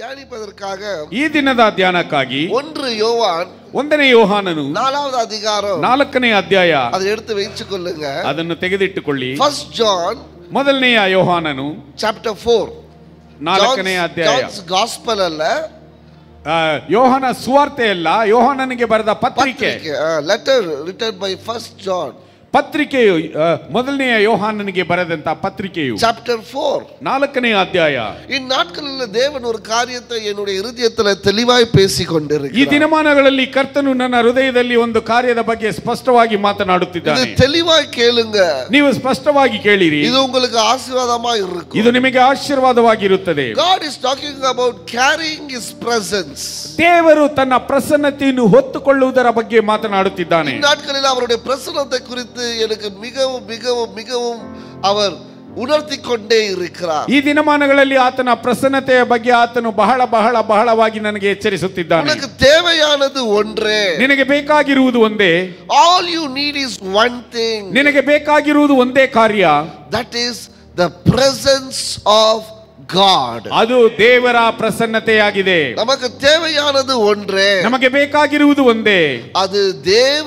தியானிப்பதற்காக ஈ தினதா தியானக்காகி ஒன்று யோவான் ஒந்தனை யோகானனு நாலாவது அதிகாரம் நாலக்கனை அத்தியாயா அதை எடுத்து வைச்சு கொள்ளுங்க அதன்னு திகதிட்டு கொள்ளி ஃபர்ஸ்ட் ஜான் முதல்னையா யோகானனு சாப்டர் ஃபோர் நாலக்கனை அத்தியாயா காஸ்பல் அல்ல யோகான சுவார்த்தை அல்ல யோகானனுக்கு பரத பத்திரிக்கை letter written by first John ಪತ್ರಿಕೆಯು ಮೊದಲನೆಯ ಯೋಹಾನನಿಗೆ ಬರೆದಂತ ಪತ್ರಿಕೆಯು ಚಾಪ್ಟರ್ ಫೋರ್ ನಾಲ್ಕನೇ ಅಧ್ಯಾಯ இந்நாட்களில் தேவன் ಒಂದು ಕಾರ್ಯತ என்னுடைய ಹೃದಯತ್ತಲ தெளிவாய் ಪೇಸಿಕೊಂಡಿರು ಈ ದಿನಮಾನಗಳಲ್ಲಿ ಕರ್ತನು ನನ್ನ ಹೃದಯದಲ್ಲಿ ಒಂದು ಕಾರ್ಯದ ಬಗ್ಗೆ ಸ್ಪಷ್ಟವಾಗಿ ಮಾತನಾಡುತ್ತಿದ್ದಾನೆ இது ಕೇಳುಂಗ ನೀವು ಸ್ಪಷ್ಟವಾಗಿ ಕೇಳಿರಿ ಇದು ಉಂಗಲಿಗೆ ಆಶೀರ್ವಾದ ಇದು ನಿಮಗೆ ಆಶೀರ್ವಾದವಾಗಿರುತ್ತದೆ God is talking about carrying his presence ದೇವರು ತನ್ನ ಪ್ರಸನ್ನತೆಯನ್ನು ಹೊತ್ತುಕೊಳ್ಳುವುದರ ಬಗ್ಗೆ ಮಾತನಾಡುತ್ತಿದ್ದಾನೆ இந்நாட்களில் அவருடைய ಪ್ರಸನ್ನತೆ ಕುರಿತು என்று எனக்கு மிகவும் மிகவும் மிகவும் அவர் ಈ ದಿನಮಾನಗಳಲ್ಲಿ ಆತನ ಪ್ರಸನ್ನತೆಯ ಬಗ್ಗೆ ಆತನು ಬಹಳ ಬಹಳ ಬಹಳವಾಗಿ ನನಗೆ ಎಚ್ಚರಿಸುತ್ತಿದ್ದಾನೆ ನನಗೆ ಒಂದೇ ನಿನಗೆ ಬೇಕಾಗಿರುವುದು ಒಂದೇ all you need is one thing ನಿನಗೆ ಬೇಕಾಗಿರುವುದು ಒಂದೇ ಕಾರ್ಯ that is the presence of God ಅದು ದೇವರ ಪ್ರಸನ್ನತೆಯಾಗಿದೆ ನಮಗೆ ದೇವೆಯಾನದು ಒಂದೇ ನಮಗೆ ಬೇಕಾಗಿರುವುದು ಒಂದೇ ಅದು ದೇವ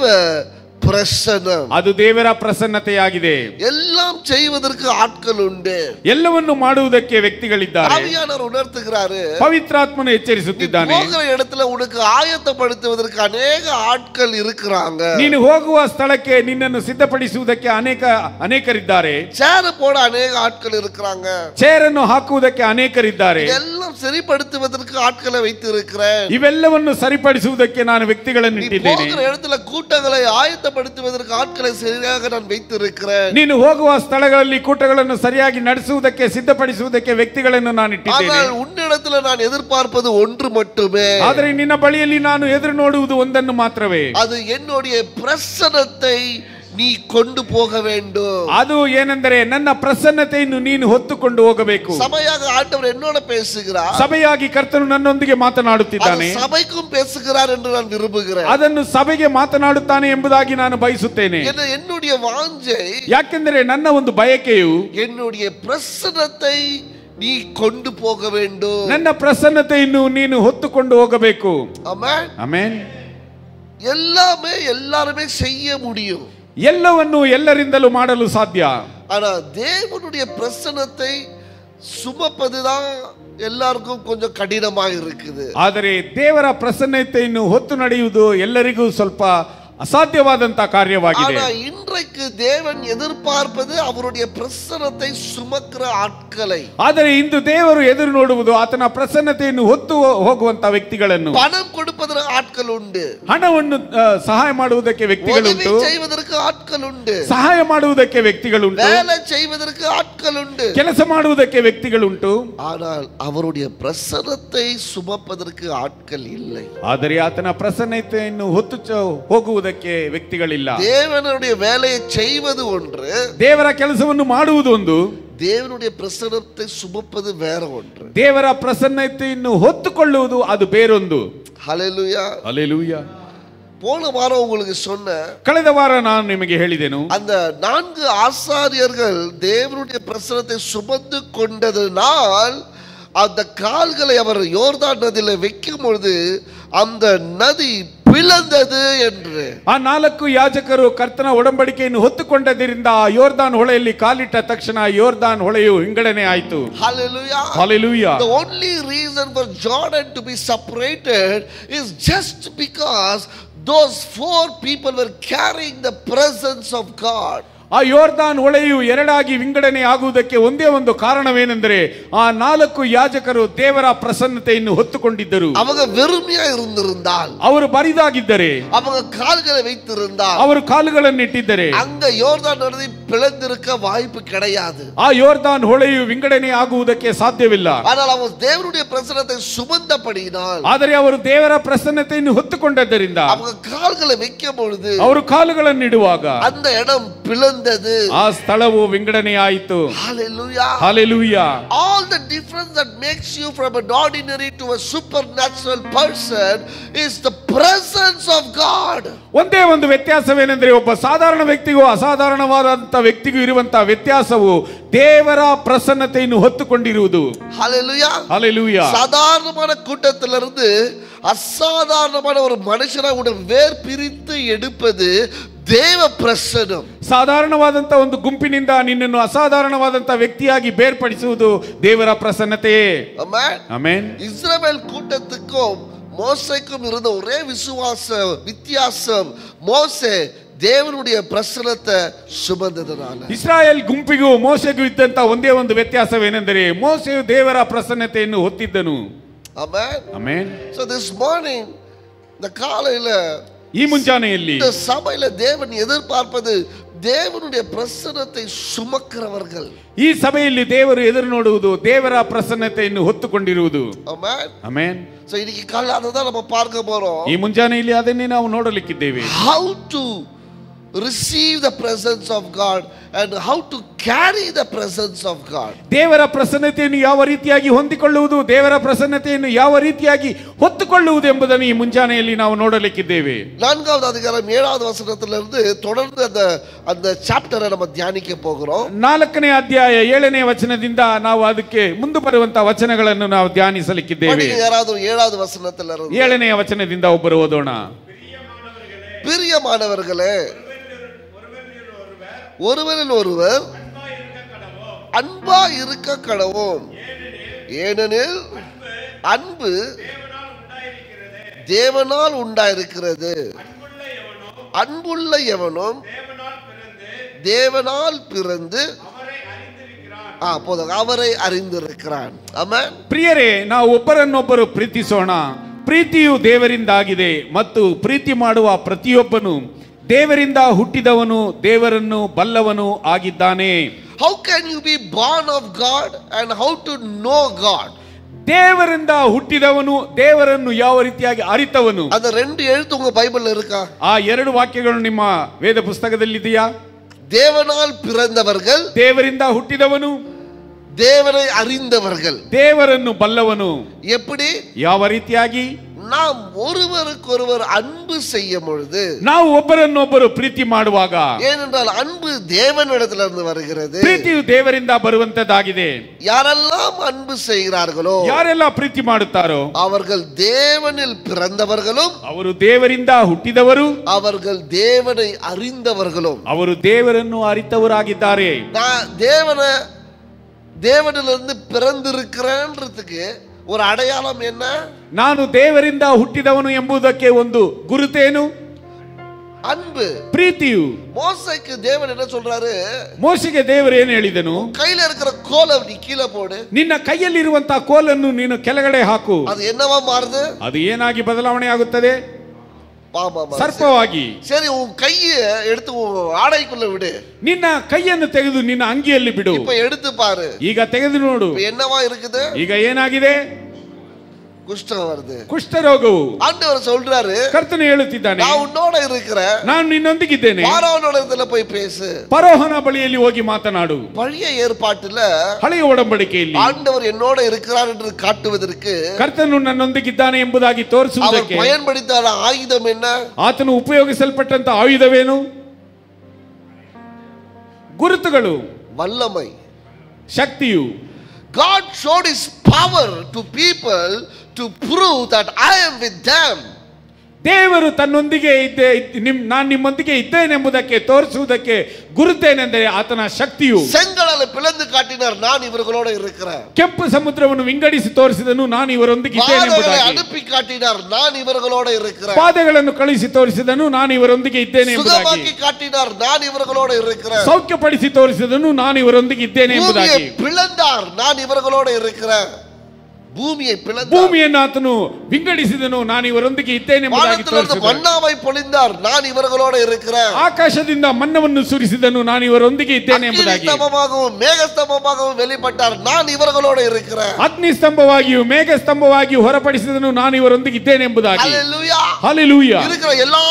ಪ್ರಸನ್ನ ಅದು ದೇವರ ಪ್ರಸನ್ನತೆಯಾಗಿದೆ எல்லாம் செய்வதற்கு ஆட்கள் உண்டு ಎಲ್ಲವನ್ನು ಮಾಡುವುದಕ್ಕೆ ವ್ಯಕ್ತಿಗಳಿದ್ದಾರೆ ஆவியானவர் உணர்த்துகிறாரு ಪವಿತ್ರಾತ್ಮನು எச்சரிಸುತ್ತಿದ್ದಾನೆ போகிற இடத்துல உனக்கு ஆயத்தப்படுத்துவதற்கு அநேக ஆட்கள் இருக்கிறாங்க ನೀನು ಹೋಗುವ ಸ್ಥಳಕ್ಕೆ ನಿನ್ನನ್ನು ಸಿದ್ಧಪಡಿಸುವುದಕ್ಕೆ ಅನೇಕ ಅನೇಕರಿದ್ದಾರೆ சேர போட அநேக ஆட்கள் இருக்கிறாங்க ಚೇರನ್ನು ಹಾಕುವುದಕ್ಕೆ ಅನೇಕರಿದ್ದಾರೆ எல்லாம் சரிப்படுத்துவதற்கு ஆட்களை வைத்து இருக்கிறேன் ಇವೆಲ್ಲವನ್ನು ಸರಿಪಡಿಸುವುದಕ್ಕೆ ನಾನು ವ್ಯಕ್ತಿಗಳನ್ನು ನೀ ಇಟ್ಟಿದ್ದೇನೆ போகிற இடத்துல கூட்டங்களை ஆயத்த ಬಲಪಡಿಸುವುದಕ್ಕೆ ಆಟ್ಕಳೆ ಸರಿಯಾಗಿ ನಾನು ವೈತಿರುತ್ತೇನೆ ನೀನು ಹೋಗುವ ಸ್ಥಳಗಳಲ್ಲಿ ಕೂಟಗಳನ್ನು ಸರಿಯಾಗಿ ನಡೆಸುವುದಕ್ಕೆ ಸಿದ್ಧಪಡಿಸುವುದಕ್ಕೆ ವ್ಯಕ್ತಿಗಳನ್ನು ನಾನು ಇಟ್ಟಿದ್ದೇನೆ ಆದರೆ ಉನ್ನಿಡದಲ್ಲಿ ನಾನು ಎದುರ್ಪಾರ್ಪದು ஒன்று மட்டுமே ಆದರೆ ನಿನ್ನ ಬಳಿಯಲ್ಲಿ ನಾನು ಎದುರು ನೋಡುವುದು ಒಂದನ್ನು ಮಾತ್ರವೇ ಅದು என்னுடைய பிரசனத்தை ನೀ ಕೊಂಡು ಹೋಗಬೇಕು ಅದು ಏನೆಂದರೆ ನನ್ನ ಪ್ರಸನ್ನತೆಯನ್ನು ನೀನು ಹೊತ್ತುಕೊಂಡು ಹೋಗಬೇಕು ಸಭೆಯಾಗಿ ಆಟವರು ಎನ್ನೋಡ ಪೇಸುಗಿರಾ ಸಭೆಯಾಗಿ ಕರ್ತನು ನನ್ನೊಂದಿಗೆ ಮಾತನಾಡುತ್ತಿದ್ದಾನೆ ಸಭೆಗೂ ಪೇಸುಗಿರಾರ್ ಎಂದು ನಾನು ವಿರುಬುಗಿರೇ ಅದನ್ನು ಸಭೆಗೆ ಮಾತನಾಡುತ್ತಾನೆ ಎಂಬುದಾಗಿ ನಾನು ಬಯಸುತ್ತೇನೆ ಎನ್ನುಡಿಯ ವಾಂಜೆ ಯಾಕೆಂದರೆ ನನ್ನ ಒಂದು ಬಯಕೆಯು ಎನ್ನುಡಿಯ ಪ್ರಸನ್ನತೆ ನೀ ಕೊಂಡು ಹೋಗಬೇಕು ನನ್ನ ಪ್ರಸನ್ನತೆಯನ್ನು ನೀನು ಹೊತ್ತುಕೊಂಡು ಹೋಗಬೇಕು ಆಮೆನ್ ಆಮೆನ್ எல்லாமே எல்லாருமே செய்ய முடியும் எல்லவன்னு எல்லறிந்தலும் மாடலும் சாத்தியா ஆனா தேவனுடைய பிரசனத்தை சுமப்பதுதான் எல்லாருக்கும் கொஞ்சம் கடினமாக இருக்குது ஆதரே தேவர பிரசன்னத்தை இன்னும் ஒத்து நடையுது எல்லாருக்கும் சொல்பா ಅಸಾಧ್ಯವಾದಂತ ಕಾರ್ಯವಾಗಿದೆ இன்றைக்கு தேவன் எதிர்பார்ப்பது அவருடைய பிரசன்னத்தை சுமக்கிற ஆட்களை ಆದರೆ ಇಂದು ದೇವರು ಎದುರು ನೋಡುವುದು ಆತನ ಪ್ರಸನ್ನತೆಯನ್ನು ಹೊತ್ತು ಹೋಗುವಂತ ವ್ಯಕ್ತಿಗಳನ್ನು பணம் கொடுப்பதற்கு ஆட்கள் உண்டு ಹಣವನ್ನು ಆ, ಸಹಾಯ ಮಾಡುವುದಕ್ಕೆ உதவி ವ್ಯಕ್ತಿಗಳುಂಟು செய்வதற்கு ஆட்கள் உண்டு ಸಹಾಯ ಮಾಡುವುದಕ್ಕೆ ವ್ಯಕ್ತಿಗಳುಂಟು வேலை செய்வதற்கு ஆட்கள் உண்டு ಕೆಲಸ ಮಾಡುವುದಕ್ಕೆ ವ್ಯಕ್ತಿಗಳುಂಟು ஆனால் அவருடைய பிரசனத்தை சுமப்பதற்கு ஆட்கள் இல்லை ಆದರೆ ಆತನ ಪ್ರಸನ್ನತೆಯನ್ನು ಹೊತ್ತು ಚ- ಮಾಡುವುದಕ್ಕೆ ವ್ಯಕ್ತಿಗಳಿಲ್ಲ ದೇವನುடைய ವೇಲೆಯ ಚೈವದು ಒಂದು ದೇವರ ಕೆಲಸವನ್ನು ಮಾಡುವುದು ಒಂದು ದೇವನುடைய ಪ್ರಸನ್ನತೆ ಸುಮುಪ್ಪದು ಬೇರೆ ಒಂದು ದೇವರ ಪ್ರಸನ್ನತೆಯನ್ನು ಹೊತ್ತುಕೊಳ್ಳುವುದು ಅದು ಬೇರೊಂದು ಹಲೆಲುಯ ಹಲೆಲುಯ போன வாரம் உங்களுக்கு சொன்ன கழிந்த வாரம் நான் நிமிக்கு ஹெளிதேனு அந்த நான்கு ஆசாரியர்கள் தேவனுடைய பிரசனத்தை சுமந்து கொண்டதனால் அந்த கால்களை அவர் யோர்தான் நதியில் வைக்கும் பொழுது அந்த நதி பிளந்தது ಎಂದ್ರೆ ಆ ನಾಲ್ಕು ಯಾಜಕರು ಕರ್ತನ ಒಡಂಬಡಿಕೆಯನ್ನು ಹೊತ್ತುಕೊಂಡದರಿಂದ ಆ ಯೋರ್ದಾನ್ ಹೊಳೆಯಲ್ಲಿ ಕಾಲಿಟ್ಟ ತಕ್ಷಣ ಯೋರ್ದಾನ್ ಹೊಳೆಯು ಹಿಂಗಡನೆ ಆಯಿತು Hallelujah. Hallelujah. The only reason for Jordan to be separated is just because those four people were carrying the ಆ ಯೋರ್ದಾನ್ ಹೊಳೆಯು ಎರಡಾಗಿ ವಿಂಗಡಣೆ ಆಗುವುದಕ್ಕೆ ಒಂದೇ ಒಂದು ಕಾರಣವೇನೆಂದರೆ ಆ ನಾಲ್ಕು ಯಾಜಕರು ದೇವರ ಪ್ರಸನ್ನತೆಯನ್ನು ಹೊತ್ತುಕೊಂಡಿದ್ದರು ಅವಾಗ ವೆರುಮಿಯಾ ಅವರು ಬರಿದಾಗಿದ್ದರೆ ಅವಾಗ ಕಾಲುಗಳ ವೈತಿರುಂದಾಲ್ ಅವರು ಕಾಲುಗಳನ್ನು ಇಟ್ಟಿದ್ದರೆ ಅಂಗ ಯೋರ್ದಾನ್ ನದಿ பிளந்திருக்க வாய்ப்பு கிடையாது ஆ யோர்தான் ಹೊಳೆಯು ವಿಂಗಡಣೆ ಆಗುವುದಕ್ಕೆ ಸಾಧ್ಯವಿಲ್ಲ ஆனால் அவர் தேவனுடைய பிரசன்னத்தை சுமந்தபடியினால் ಆದರೆ ಅವರು ದೇವರ ಪ್ರಸನ್ನತೆಯನ್ನು ಹೊತ್ತುಕೊಂಡದ್ದರಿಂದ அவங்க கால்களை வைக்கும் ಅವರು ಕಾಲುಗಳನ್ನು ಇಡುವಾಗ அந்த இடம் பிளந்து வந்தது ಆ ಸ್ಥಳವು ವಿಂಗಡಣೆ ಆಯಿತು hallelujah hallelujah all the difference that makes you from an ordinary to a supernatural person is the presence of god ಒಂದೇ ಒಂದು ವ್ಯತ್ಯಾಸವೇನೆಂದರೆ ಒಬ್ಬ ಸಾಧಾರಣ ವ್ಯಕ್ತಿಗೂ ಅಸಾಧಾರಣವಾದಂತ ವ್ಯಕ್ತಿಗೂ ಇರುವಂತಹ ವ್ಯತ್ಯಾಸವು ದೇವರ ಪ್ರಸನ್ನತೆಯನ್ನು ಹೊತ್ತುಕೊಂಡಿರುವುದು hallelujah hallelujah ಸಾಧಾರಣமான கூட்டத்திலிருந்து அசாதாரணமான ஒரு மனுஷனை உடைய வேர் பிரித்து எடுப்பது ದೇವ ಪ್ರಸನ್ನ ಸಾಧಾರಣವಾದಂತಹ ಒಂದು ಗುಂಪಿನಿಂದ ನಿನ್ನನ್ನು ಅಸಾಧಾರಣವಾದಂತಹ ವ್ಯಕ್ತಿಯಾಗಿ ಬೇರ್ಪಡಿಸುವುದು ದೇವರ ಪ್ರಸನ್ನತೆಯೇ ಇಸ್ರೇಲ್ ಕೂಟದಕ್ಕೂ மோசைக்கும் ಇರುವ ஒரே ವಿಶ್ವಾಸ ವ್ಯತ್ಯಾಸ ಮೋಸೆ ದೇವನುಡಿಯ ಪ್ರಸನ್ನತೆ ಸುಬಂಧದ ಇಸ್ರಾಯೇಲ್ ಗುಂಪಿಗೂ ಮೋಸೆಗೂ ಇದ್ದಂತ ಒಂದೇ ಒಂದು ವ್ಯತ್ಯಾಸವೇನೆಂದರೆ ಮೋಸೆಯು ದೇವರ ಪ್ರಸನ್ನತೆಯನ್ನು ಹೊತ್ತಿದ್ದನು amen amen so this morning the ಕಾಲೆಲ್ಲ ಈ ಮುಂಜಾನೆಯಲ್ಲಿ ಸಭೆಯಲ್ಲಿ சபையில தேவன் எதிர்பார்ப்பது ದೇವನುடைய ಪ್ರಸನ್ನತೆ ಸುಮಕ್ರವರ್ಗಲ್ ಈ ಸಭೆಯಲ್ಲಿ ದೇವರು ಎದುರು ನೋಡುವುದು ದೇವರ ಪ್ರಸನ್ನತೆಯನ್ನು ಹೊತ್ತುಕೊಂಡಿರುವುದು ಅಮೇನ್ ಸೊ ಇದಕ್ಕೆ ಕಾಲ ಅದನ್ನ ನಾವು ಪಾರ್ಕ ಬರೋ ಈ ಮುಂಜಾನೆಯಲ್ಲಿ ಅದನ್ನೇ ನಾವು ನೋಡಲಿಕ್ಕಿದ್ದೇವೆ how to receive the presence of God and how to carry the presence of God ದೇವರ ಪ್ರಸನ್ನತೆಯನ್ನು ಯಾವ ರೀತಿಯಾಗಿ ಹೊಂದಿಕೊಳ್ಳುವುದು ದೇವರ ಪ್ರಸನ್ನತೆಯನ್ನು ಯಾವ ರೀತಿಯಾಗಿ ಹೊತ್ತುಕೊಳ್ಳುವುದು ಎಂಬುದನ್ನು ಈ ಮುಂಜಾನೆಯಲ್ಲಿ ನಾವು ನೋಡಲಿಕ್ಕಿದ್ದೇವೆ நான்காவது ಅಧಿಕಾರ ಏಳಾದ வசனத்திலிருந்து ತೊಡರ್ದು அந்த அந்த ಚಾಪ್ಟರ್ ನಮ್ಮ ಧ್ಯಾನಕ್ಕೆ போகிறோம் ನಾಲ್ಕನೇ ಅಧ್ಯಾಯ ಏಳನೇ ವಚನದಿಂದ ನಾವು ಅದಕ್ಕೆ ಮುಂದೆ ಬರುವಂತಹ ವಚನಗಳನ್ನು ನಾವು ಧ್ಯಾನಿಸಲಿಕ್ಕಿದ್ದೇವೆ ಯಾರಾದರೂ ಏಳಾದ ವಸನದಲ್ಲಿ ಏಳನೇ ಏಳನೆಯ ವಚನದಿಂದ ಒಬ್ಬರು ಓದೋಣ பிரியமானவர்களே ஒருவரில் ஒருவர் அன்பா இருக்க கடவோம் ஏனெனில் அன்பு தேவனால் உண்டாயிருக்கிறது அன்புள்ள எவனும் தேவனால் பிறந்து போதும் அவரை அறிந்திருக்கிறான் ஆமா பிரியரே நான் ஒப்பரன் ஒப்பரு பிரீத்தி சோனா பிரீத்தியு தேவரிந்தாகிதே மத்து பிரீத்தி மாடுவா பிரத்தியொப்பனும் ದೇವರಿಂದ ಹುಟ್ಟಿದವನು ದೇವರನ್ನು ಬಲ್ಲವನು ಆಗಿದ್ದಾನೆ how can you be born of God and how to know God ದೇವರಿಂದ ಹುಟ್ಟಿದವನು ದೇವರನ್ನು ಯಾವ ರೀತಿಯಾಗಿ ಅರಿತವನು ಅದು ರೆಂಡು ಎಳ್ತು ಉಂಗ ಬೈಬಲ್ ಇರುಕ ಆ ಎರಡು ವಾಕ್ಯಗಳು ನಿಮ್ಮ ವೇದ ಪುಸ್ತಕದಲ್ಲಿ ಇದೆಯಾ ಪಿರಂದವರ್ಗಲ್ ದೇವರಿಂದ ದೇವರಿಂದ ಹುಟ್ಟಿದವನು ದೇವರ ಅರಿಂದವರ್ಗಲ್ ದೇವರನ್ನು ಬಲ್ಲವನು ಎಪ್ಪಡಿ ಯಾವ ರೀತಿಯಾಗಿ ஒருவருக்கு ஒருவருக்கொருவர் அன்பு செய்யும் பொழுது ನಾವು ಒಬ್ಬರನ್ನೊಬ್ಬರು பிரீத்தி மாடுவாக ஏனென்றால் அன்பு தேவனிடத்திலிருந்து இருந்து வருகிறது ಪ್ರೀತಿಯು ದೇವರಿಂದ ಬರುವಂತದ್ದಾಗಿದೆ யாரெல்லாம் அன்பு செய்கிறார்களோ யாரெல்லாம் பிரீத்தி மாடுத்தாரோ அவர்கள் தேவனில் பிறந்தவர்களும் ಅವರು தேவரிந்தா ஹுட்டிதவரும் அவர்கள் தேவனை அறிந்தவர்களும் ಅವರು ದೇವರನ್ನು ಅರಿತವರಾಗಿದ್ದಾರೆ நான் தேவனை தேவனிலிருந்து பிறந்திருக்கிறேன்றதுக்கு ஒரு ಅಡಯಾಲಂ ಏನ ನಾನು ದೇವರಿಂದ ಹುಟ್ಟಿದವನು ಎಂಬುದಕ್ಕೆ ಒಂದು ಗುರುತೇನು அன்பு பிரீத்தியு மோசைக்கு தேவன் என்ன சொல்றாரு மோசைக்கு தேவர் ಏನು ಹೇಳಿದನು ಕೈಲ ಇರುಕರ ಕೋಲವ್ ನೀ ಕೀಲ ಪೋಡು ನಿನ್ನ ಕೈಯಲ್ಲಿ ಇರುವಂತ ಕೋಲನ್ನು ನೀನು ಕೆಳಗಡೆ ಹಾಕು ಅದು ಎನ್ನವ ಮಾರದು ಅದು ಏನಾಗಿ ಬದಲಾವಣೆ ಆಗುತ್ತದೆ சர்ப்பவாகி சரி உன் கையை எடுத்து ஆடைக்குள்ள விடு நின் கையன்னு தெகுது நின் அங்கே எல்லி விடு எடுத்து பாரு ஈக நோடு என்னவா இருக்குது ஈக குஷ்டரோகம் வருது குஷ்டரோகவு ஆண்டவர் சொல்றாரு கர்த்தனை எழுத்திದ್ದಾನೆ நான் உன்னோட இருக்கிறேன் நான் ನಿನ್ನೊಂದಿಗಿದ್ದೇನೆ ಫಾರೋಹನ இடத்துல போய் பேசು ಫರೋಹನ ಬಳಿಯಲ್ಲಿ ಹೋಗಿ ಮಾತನಾಡು பழைய ஏற்பாட்டுல ಹಳೆಯ ಒಡಂಬಡಿಕೆಯಲ್ಲಿ ஆண்டவர் என்னோட இருக்கிறார் என்று காட்டுவதற்கு ಕರ್ತನು ನನ್ನೊಂದಿಗಿದ್ದಾನೆ ಎಂಬುದಾಗಿ ತೋರಿಸುವುದಕ್ಕೆ அவர் பயன்படுத்த ஆயுதம் என்ன ಆತನು ಉಪಯೋಗಿಸಲ್ಪಟ್ಟಂತ ಆಯುಧವೇನು ಗುರುತುಗಳು ವಲ್ಲಮೈ ಶಕ್ತಿಯು God showed his power to people to prove that I am with them. ದೇವರು ತನ್ನೊಂದಿಗೆ ಇದ್ದೆ ನಿಮ್ ನಾನು ನಿಮ್ಮೊಂದಿಗೆ ಇದ್ದೇನೆ ಎಂಬುದಕ್ಕೆ ತೋರಿಸುವುದಕ್ಕೆ ಗುರುತೇನೆಂದರೆ ಆತನ ಶಕ್ತಿಯು செங்கடலை பிளந்து காட்டினார் நான் இவர்களோட இருக்கிறேன் ಕೆಂಪು ಸಮುದ್ರವನ್ನು ವಿಂಗಡಿಸಿ ತೋರಿಸಿದನು ನಾನು ಇವರೊಂದಿಗೆ ಇದ್ದೇನೆ பாதைகளை ಎಂಬುದಾಗಿ அனுப்பி காட்டினார் நான் இவர்களோட இருக்கிறேன் ಪಾದಗಳನ್ನು ಕಳಿಸಿ ತೋರಿಸಿದನು ನಾನು ಇವರೊಂದಿಗೆ ಇದ್ದೇನೆ ಎಂಬುದಾಗಿ சுகமாக்கி காட்டினார் நான் இவர்களோட இருக்கிறேன் ಸೌಖ್ಯಪಡಿಸಿ ತೋರಿಸಿದನು ನಾನು ಇವರೊಂದಿಗೆ ಇದ್ದೇನೆ பூமியை ಎಂಬುದಾಗಿ பிளந்தார் நான் இவர்களோட இருக்கிறேன் பூமியை பிளந்தார் பூமியை நாத்தனு விங்கடிசிதனு நான் இவரந்துக்கு இத்தேனே மதாகி தோர்சிது பொழிந்தார் நான் இவர்களோடு இருக்கிறேன் ஆகாசதிந்த மண்ணவன்னு சுரிசிதனு நான் இவரந்துக்கு இத்தேனே மதாகி அக்னிஸ்தம்பமாகவும் வெளிப்பட்டார் நான் இவர்களோடு இருக்கிறேன் அக்னிஸ்தம்பவாகியும் மேகஸ்தம்பவாகியும் ஹொரப்படிசிதனு நான் இவரந்துக்கு இத்தேனே மதாகி ஹலிலூயா இருக்கிற எல்லா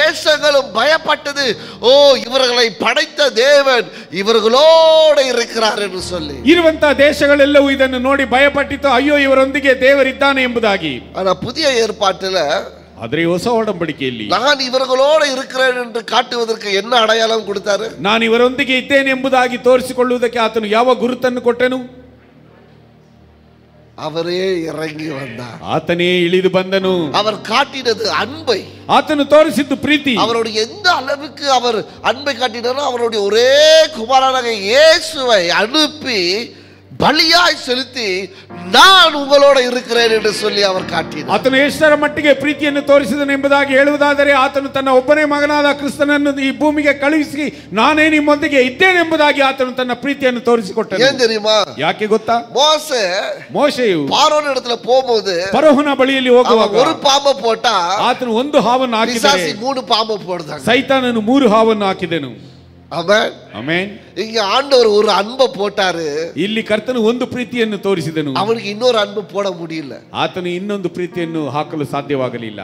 தேசங்களும் பயப்பட்டது ஓ இவர்களை படைத்த தேவன் இவர்களோடு இருக்கிறார் என்று சொல்லி இருவந்தா தேசங்கள் எல்லாம் இதனு நோடி பயப்பட்டித்தோ ஐயோ ಇವರೊಂದಿಗೆ ದೇವರಿದ್ದಾನೆ ಎಂಬುದಾಗಿ ஆனா புதிய ஏற்பாட்டுல ಆದರೆ ಈ ಹೊಸ ಒಡಂಬಡಿಕೆಯಲ್ಲಿ நான் இவர்களோட இருக்கிறேன் என்று காட்டுவதற்கு என்ன அடையாளம் கொடுத்தாரு ನಾನು ಇವರೊಂದಿಗೆ ಇದ್ದೇನೆ ಎಂಬುದಾಗಿ ತೋರಿಸಿಕೊಳ್ಳುವುದಕ್ಕೆ ಆತನು ಯಾವ ಗುರುತನ್ನು ಕೊಟ್ಟನು அவரே இறங்கி வந்தார் ಆತನೇ ಇಳಿದು ಬಂದನು அவர் காட்டினது அன்பை ಆತನು தோரிசித்து பிரீத்தி அவருடைய எந்த அளவுக்கு அவர் அன்பை காட்டினாரோ அவருடைய ஒரே குமாரனாக இயேசுவை அனுப்பி ಬಲಿಯಾಗಿ ಸೆಲುತ್ತಿ ನಾನು ಉಂಗಳೋಡ ಇರುತ್ತೇನೆ ಎಂದು ಸೊಲ್ಲಿ ಅವರು ಕಾಟಿದ ಆತನು ಎಷ್ಟರ ಮಟ್ಟಿಗೆ ಪ್ರೀತಿಯನ್ನು ತೋರಿಸಿದನು ಎಂಬುದಾಗಿ ಹೇಳುವುದಾದರೆ ಆತನು ತನ್ನ ಒಬ್ಬನೇ ಮಗನಾದ ಕ್ರಿಸ್ತನನ್ನು ಈ ಭೂಮಿಗೆ ಕಳುಹಿಸಿ ನಾನೇ ನಿಮ್ಮೊಂದಿಗೆ ಇದ್ದೇನೆ ಎಂಬುದಾಗಿ ಆತನು ತನ್ನ ಪ್ರೀತಿಯನ್ನು ತೋರಿಸಿಕೊಟ್ಟನು ಏನ್ தெரியுமா ಯಾಕೆ ಗೊತ್ತಾ மோசே ಮೋಶೆಯು பார்வோன் இடத்துல போகும்போது ಫರೋಹನ ಬಳಿಯಲ್ಲಿ அவன் ಹೋಗುವಾಗ ஒரு பாம்பை போட்டா ಆತನು ಒಂದು ಹಾವನ್ನು ಹಾಕಿದರೆ பிசாசு மூணு பாம்பை போடுதாங்க ಸೈತಾನನು ಮೂರು ಹಾವನ್ನು ಹಾಕಿದನು ಆಮೆನ್ ಆಮೆನ್ ಈಗ ಆಂಡವರು ஒரு அன்பை போட்டாரு ಇಲ್ಲಿ ಕರ್ತನು ಒಂದು ಪ್ರೀತಿಯನ್ನು ತೋರಿಸಿದನು ಅವನಿಗೆ ಇನ್ನೊಂದು ಅನ್ಬು ಪೋಡ ಮುಡಿಯಿಲ್ಲ ಆತನು ಇನ್ನೊಂದು ಪ್ರೀತಿಯನ್ನು ಹಾಕಲು ಸಾಧ್ಯವಾಗಲಿಲ್ಲ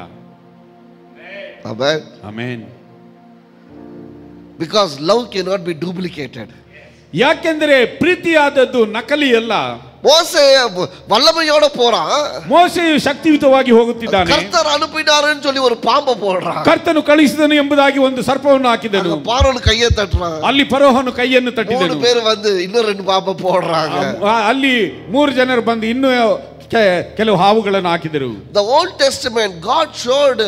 amen amen because love can not be duplicated ಯಾಕೆಂದರೆ ಪ್ರೀತಿಯಾದದ್ದು ನಕಲಿ ಅಲ್ಲ ಮೋಸೆ ವಲ್ಲಭಯೋಡ ಪೋರ ಮೋಸೆಯು ಶಕ್ತಿಯುತವಾಗಿ ಹೋಗುತ್ತಿದ್ದಾನೆ ಕರ್ತರು ಅನುಪಿನಾರನ್ சொல்லி ஒரு ಕರ್ತನು ಕಳಿಸಿದನು ಎಂಬುದಾಗಿ ಒಂದು ಸರ್ಪವನ್ನು ಹಾಕಿದನು ಪಾರನು ಕೈಯ ತಟ್ಟறான் ಅಲ್ಲಿ ಪರೋಹನು ಕೈಯನ್ನು ತಟ್ಟಿದನು ಬೇರೆ பேர் ಇನ್ನೂ இன்னும் ரெண்டு பாம்ப ಅಲ್ಲಿ ಮೂರು ಜನರು ಬಂದು ಇನ್ನೂ ಕೆಲವು ಹಾವುಗಳನ್ನು ಹಾಕಿದರು the old testament God showed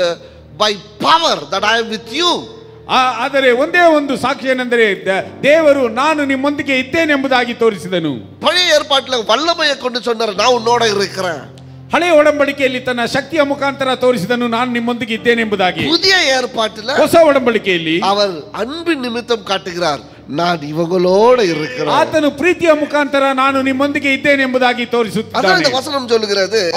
by power that I am with you ಆದರೆ ಒಂದೇ ಒಂದು ಸಾಕ್ಷಿ ಏನೆಂದರೆ ದೇವರು ನಾನು ನಿಮ್ಮೊಂದಿಗೆ ಇದ್ದೇನೆ ಎಂಬುದಾಗಿ ತೋರಿಸಿದನು ಪಳೆಯ ಏರ್ಪಾಟಿನ ವಲ್ಲಭಯ ಕೊಂಡು ಸೊನ್ನರು ನಾವು ನೋಡ ಇರುಕ್ಕಿರ ಹಳೆಯ ಒಡಂಬಡಿಕೆಯಲ್ಲಿ ತನ್ನ ಶಕ್ತಿಯ ಮುಖಾಂತರ ತೋರಿಸಿದನು ನಾನು ನಿಮ್ಮೊಂದಿಗೆ ಇದ್ದೇನೆ ಎಂಬುದಾಗಿ புதிய ಹೊಸ ಒಡಂಬಡಿಕೆಯಲ್ಲಿ அவர் அன்பின் நிமித்தம் காட்டுகிறார் ನಾನು ಇವಗಲೋಡ இருக்கிறேன் ಆತನು ಪ್ರೀತಿಯ ಮುಖಾಂತರ ನಾನು ನಿಮ್ಮೊಂದಿಗೆ ಇದ್ದೇನೆ ಎಂಬುದಾಗಿ ತೋರಿಸುತ್ತಾನೆ ಅದರಿಂದ வசனம்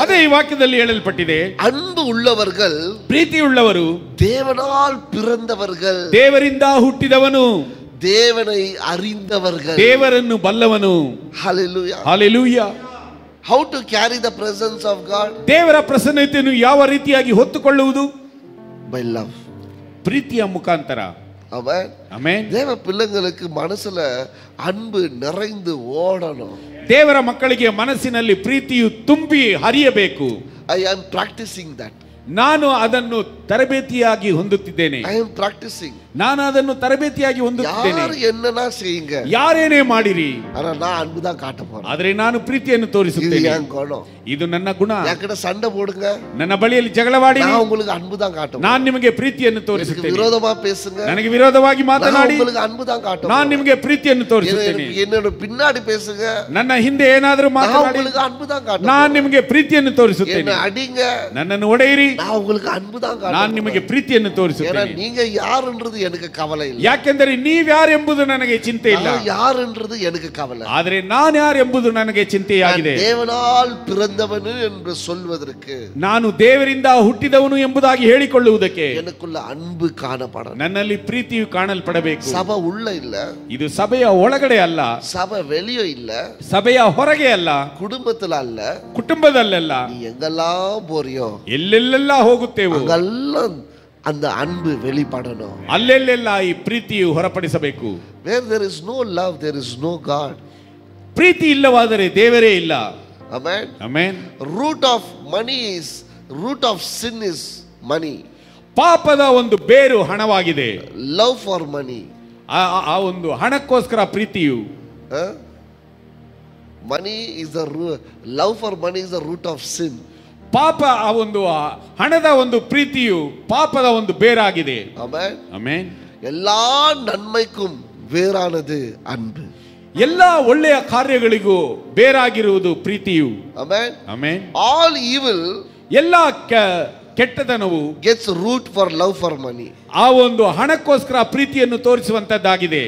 ಅದೇ ಈ ವಾಕ್ಯದಲ್ಲಿ ಹೇಳಲ್ಪಟ್ಟಿದೆ ಅಂದು ಉಳ್ಳವರ್ಗಲ್ ಪ್ರೀತಿ ಉಳ್ಳವರು தேவனால் ಪಿರಂದವರ್ಗಲ್ ದೇವರಿಂದ ಹುಟ್ಟಿದವನು ದೇವನೈ அறிந்தவர்கள் ದೇವರನ್ನು ಬಲ್ಲವನು ஹalleluya hallelujah how to carry the presence of God ದೇವರ ಪ್ರಸನ್ನತೆಯನ್ನು ಯಾವ ರೀತಿಯಾಗಿ ಹೊತ್ತುಕೊಳ್ಳುವುದು ಬೈ ಲವ್ ಪ್ರೀತಿಯ ಮುಖಾಂತರ அவன் தேவ ಪಿಲ್ಲಂಗಲಕ್ಕೆ ಮನಸ್ಸல அன்பு நிறைந்து ಓಡணும் ದೇವರ ಮಕ್ಕಳಿಗೆ ಮನಸ್ಸಿನಲ್ಲಿ ಪ್ರೀತಿಯು ತುಂಬಿ ಹರಿಯಬೇಕು ಐ ಆಮ್ ಪ್ರಾಕ್ಟೀಸಿಂಗ್ ದಟ್ ನಾನು ಅದನ್ನು ತರಬೇತಿಯಾಗಿ ಹೊಂದುತ್ತಿದ್ದೇನೆ ಐ ಆಮ್ ಪ್ರಾಕ್ಟೀಸಿಂಗ್ ನಾನು ಅದನ್ನು ತರಬೇತಿಯಾಗಿ ಹೊಂದುತ್ತೇನೆ ಎನ್ನ செய்யுங்க ಯಾರೇನೇ ಮಾಡಿರಿ ಆದ್ರೆ ನಾನು ಅನ್ಬುದಾಗಿ ಕಾಟ போறேன் ಆದರೆ ನಾನು ಪ್ರೀತಿಯನ್ನು ತೋರಿಸುತ್ತೇನೆ ಇದು ನನ್ನ ಗುಣ ಯಾಕಡೆ சண்டை போடுங்க ನನ್ನ ಬಳಿಯಲ್ಲಿ ಜಗಳವಾಡಿ ನಾನು உங்களுக்கு அன்புதான் காட்டுவேன் ನಾನು ನಿಮಗೆ ಪ್ರೀತಿಯನ್ನು ತೋರಿಸುತ್ತೇನೆ ವಿರೋಧವಾ பேசுங்க ನನಗೆ ವಿರೋಧವಾಗಿ ಮಾತನಾಡಿ ನಾನು உங்களுக்கு அன்புதான் காட்டுவேன் ನಾನು ನಿಮಗೆ ಪ್ರೀತಿಯನ್ನು ತೋರಿಸುತ್ತೇನೆ என்னோட பின்னாடி பேசுங்க ನನ್ನ ಹಿಂದೆ ಏನಾದರೂ ಮಾತನಾಡಿ ನಾನು உங்களுக்கு அன்புதான் காட்டுவேன் ನಾನು ನಿಮಗೆ ಪ್ರೀತಿಯನ್ನು ತೋರಿಸುತ್ತೇನೆ என்ன அடிங்க ನನ್ನನ್ನು ಒಡೆಯಿರಿ ನಾನು உங்களுக்கு அன்புதான் காட்டுவேன் ನಾನು ನಿಮಗೆ ಪ್ರೀತಿಯನ್ನು ತೋರಿಸುತ್ತೇನೆ ನೀங்க ಯಾರುன்றது எனக்கு ಕವಲೆ ಇಲ್ಲ ಯಾಕೆಂದರೆ ನೀವು ಯಾರು ಎಂಬುದು ನನಗೆ ಚಿಂತೆ ಇಲ್ಲ ಯಾರು ಎಂಬುದು ನನಗೆ ಕವಲೆ ಆದರೆ ನಾನು ಯಾರು ಎಂಬುದು ನನಗೆ ಚಿಂತೆಯಾಗಿದೆ ದೇವರಾಲ್ பிறந்தவನು என்று சொல்வதற்கு ನಾನು ದೇವರಿಂದ ಹುಟ್ಟಿದವನು ಎಂಬುದಾಗಿ ಹೇಳಿಕೊಳ್ಳುವುದಕ್ಕೆ எனக்குள்ள அன்பு காணப்பட ನನ್ನಲ್ಲಿ ಪ್ರೀತಿಯು ಕಾಣಲ್ಪಡಬೇಕು ಸಭಾ ಉಳ್ಳ ಇಲ್ಲ ಇದು ಸಭೆಯ ಒಳಗಡೆ ಅಲ್ಲ ಸಭೆ வெளியே ಇಲ್ಲ ಸಭೆಯ ಹೊರಗೆ ಅಲ್ಲ ಕುಟುಂಬದಲ್ಲಿ ಅಲ್ಲ ಕುಟುಂಬದಲ್ಲಲ್ಲ ನೀ ಎಂಗೆಲ್ಲ போறியோ ಎಲ್ಲೆಲ್ಲೆಲ್ಲ ಹೋಗುತ್ತೇವೆ ಅಂಗಲ್ಲ ಅಂದ ಅನ್ ಅಲ್ಲೆಲ್ಲೆಲ್ಲ ಈ ಪ್ರೀತಿಯು ಹೊರಪಡಿಸಬೇಕು where is is no love no God ಪ್ರೀತಿ ಇಲ್ಲವಾದರೆ ದೇವರೇ ಇಲ್ಲ root of money root of sin is money ಪಾಪದ ಒಂದು ಬೇರು ಹಣವಾಗಿದೆ ಲವ್ ಫಾರ್ ಮನಿ ಆ ಒಂದು ಹಣಕ್ಕೋಸ್ಕರ ಪ್ರೀತಿಯು money is the love for money is the of sin ಪಾಪ ಆ ಒಂದು ಹಣದ ಒಂದು ಪ್ರೀತಿಯು ಪಾಪದ ಒಂದು ಬೇರಾಗಿದೆ ಎಲ್ಲಾ ನನ್ಮೈಕ್ಕುಂ ಬೇರಾನದು ಅನ್ಬು ಎಲ್ಲಾ ಒಳ್ಳೆಯ ಕಾರ್ಯಗಳಿಗೂ ಬೇರಾಗಿರುವುದು ಪ್ರೀತಿಯು ಆಲ್ ಈವಿಲ್ ಎಲ್ಲಾ ಕೆಟ್ಟದನವು gets root for love for money ಆ ಒಂದು ಹಣಕ್ಕೋಸ್ಕರ ಪ್ರೀತಿಯನ್ನು ತೋರಿಸುವಂತದ್ದಾಗಿದೆ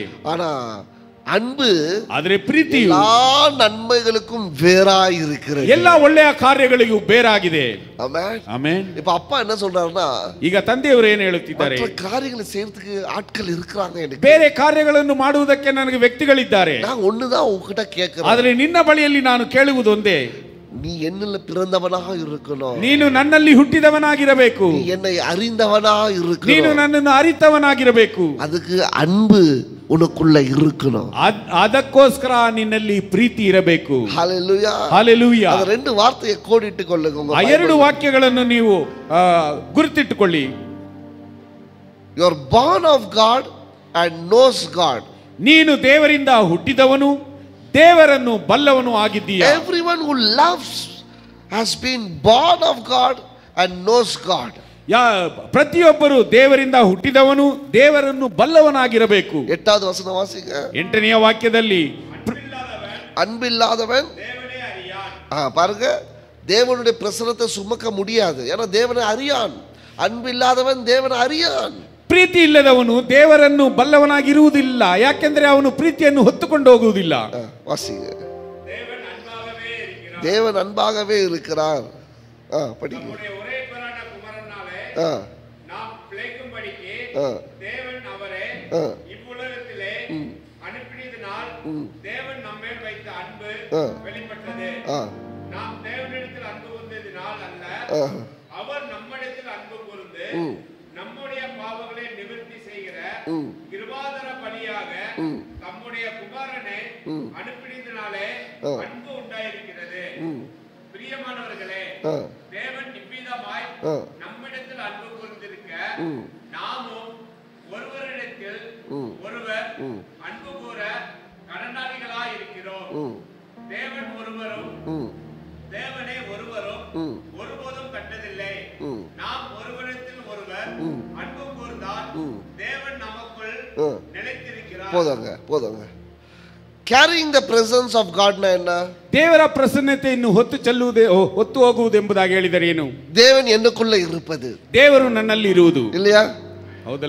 ಅನ್ಬು ಆದರೆ ಪ್ರೀತಿ ಎಲ್ಲಾ ನನ್ಮೈಗಳಿಗೂ ಬೇರಾಗಿ இருக்கிறது எல்லா ಒಳ್ಳೆಯ ಕಾರ್ಯಗಳಿಗೂ ಬೇರಾಗಿದೆ ಆಮೆನ್ ಆಮೆನ್ இப்ப அப்பா என்ன சொல்றாருன்னா ಈಗ ತಂದೆಯವರು ಏನು ಹೇಳುತ್ತಿದ್ದಾರೆ ಮತ್ತ ಕಾರ್ಯಗಳನ್ನು ಸೇರ್ತಕ್ಕೆ ಆಟ್ಕಲ್ ಇರುಕರಾಂಗ எனக்கு ಬೇರೆ ಕಾರ್ಯಗಳನ್ನು ಮಾಡುವುದಕ್ಕೆ ನನಗೆ ವ್ಯಕ್ತಿಗಳಿದ್ದಾರೆ ನಾನು ಒಂದುதான் உன்கிட்ட கேக்குறேன் ಆದರೆ ನಿನ್ನ ಬಳಿಯಲ್ಲಿ ನಾನು ಕೇಳುವುದೊಂದೇ ನೀ ಎನ್ನಲ್ಲಿ ಪಿರಂದವನಾಗ ಇರುಕನು ನೀನು ನನ್ನಲ್ಲಿ ಹುಟ್ಟಿದವನಾಗಿರಬೇಕು ಎನ್ನ ಅರಿಂದವನಾಗ ಇರುಕನು ನೀನು ನನ್ನನ್ನು ಅರಿತವನಾಗಿರಬೇಕು ಅದಕ್ಕೆ ಅನ್ಬು உனக்குள்ள இருக்கணும் அதக்கோஸ்கரா நின்னல்லி பிரீத்தி ಇರಬೇಕು ஹalleluya ஹalleluya அந்த ரெண்டு வார்த்தையை கோடிட்டு கொள்ளுங்க உங்க ಎರಡು ವಾಕ್ಯಗಳನ್ನು ನೀವು ಗುರುತಿಟ್ಟುಕೊಳ್ಳಿ you are born of god and knows god ನೀನು ದೇವರಿಂದ ಹುಟ್ಟಿದವನು ದೇವರನ್ನು ಬಲ್ಲವನು ಆಗಿದ್ದೀಯ everyone who loves has been born of God and knows God ಯಾ ಪ್ರತಿಯೊಬ್ಬರು ದೇವರಿಂದ ಹುಟ್ಟಿದವನು ದೇವರನ್ನು ಬಲ್ಲವನಾಗಿರಬೇಕು ಎಟ್ಟಾದ ವಸನ ವಾಸಿಗ ಎಂಟನೆಯ ವಾಕ್ಯದಲ್ಲಿ அன்பில்லாதவன் ಪಾರ್ಗ பாருங்க ಪ್ರಸನ್ನತೆ ಸುಮಕ சுமக்க முடியாது ஏன்னா தேவனை அறியான் அன்பில்லாதவன் தேவனை ಪ್ರೀತಿ ಇಲ್ಲದವನು ದೇವರನ್ನು ಬಲ್ಲವನಾಗಿರುವುದಿಲ್ಲ ಯಾಕೆಂದರೆ ಅವನು ಪ್ರೀತಿಯನ್ನು ಹೊತ್ತುಕೊಂಡು ಹೋಗುವುದಿಲ್ಲ ವಾಸಿ தேவன் அன்பாகவே இருக்கிறார் ஆ படிங்க ஆ அவர் நம்மிடத்தில் அன்பு கூர்ந்து கிருபாதர பலியாக தம்முடைய குமாரனை அனுப்பினதினாலே அன்பு உண்டாயிருக்கிறது பிரியமானவர்களே தேவன் இவ்விதமாய் நம்மிடத்தில் அன்பு கூர்ந்திருக்க நாமும் ஒருவரிடத்தில் ஒருவர் அன்பு கூற கடனாளிகளாய் இருக்கிறோம் தேவன் ஒருவரும் தேவனே ஒருவரும் ஒருபோதும் கட்டதில்லை நாம் ஒருவரிடத்தில் ஒருவர் அன்பு கூர்ந்தால் தேவன் நமக்குள் நிலைத்திருக்கிறார் போதுங்க போதுங்க carrying the presence of God ನ ಎನ್ನ ದೇವರ ಪ್ರಸನ್ನತೆಯನ್ನು ಹೊತ್ತು ಚೆಲ್ಲುವುದೇ ಹೊತ್ತು ಹೋಗುವುದು ಎಂಬುದಾಗಿ ಹೇಳಿದರೆ ಏನು ದೇವನ್ ಎನ್ನುಕುಳ್ಳ ಇರುಪದು ದೇವರು ನನ್ನಲ್ಲಿ ಇರುವುದು ಇಲ್ಲಯಾ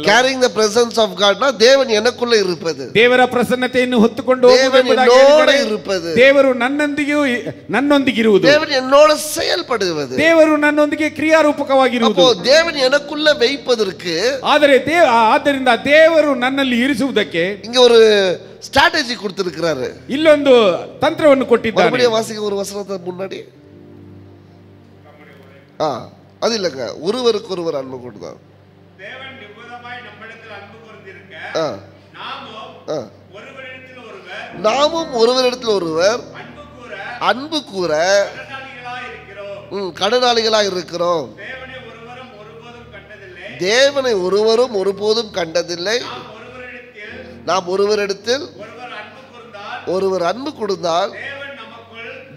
carrying the presence of God ನಾ ದೇವನ್ ಎನಕುಲ್ಲ ಇರುಪದು ದೇವರ ಪ್ರಸನ್ನತೆಯನ್ನು ಹೊತ್ತುಕೊಂಡು ದೇವನ್ ಎನ್ನೋಡ ಇರುಪದು ದೇವರು ನನ್ನೊಂದಿಗೆ ನನ್ನೊಂದಿಗೆ ಇರುವುದು ದೇವನ್ ಎನ್ನೋಡ செயல்படுவது ದೇವರು ನನ್ನೊಂದಿಗೆ ಕ್ರಿಯಾರೂಪಕವಾಗಿರುವುದು அப்போ தேவன் எனக்குள்ள வைப்பதற்கு ಆದರೆ ದೇವ ಆದ್ದರಿಂದ ದೇವರು ನನ್ನಲ್ಲಿ ಇರಿಸುವುದಕ್ಕೆ இங்க ஒரு ஸ்ட்ராட்டஜி கொடுத்திருக்கிறாரு ಇಲ್ಲೊಂದು ತಂತ್ರವನ್ನು ಕೊಟ್ಟಿದ್ದಾರೆ மறுபடியும் வாசிக்க ஒரு வசனத்தை முன்னாடி ஆ அது இல்லைங்க ஒருவருக்கு ஒருவர் அன்பு கொடுத்தான் நாமும் ஒருவரிடத்தில் ஒருவர் அன்பு கூற கடனாளிகளாக இருக்கிறோம் தேவனை ஒருவரும் ஒருபோதும் கண்டதில்லை நாம் ஒருவரிடத்தில் ஒருவர் அன்பு கொடுத்தால்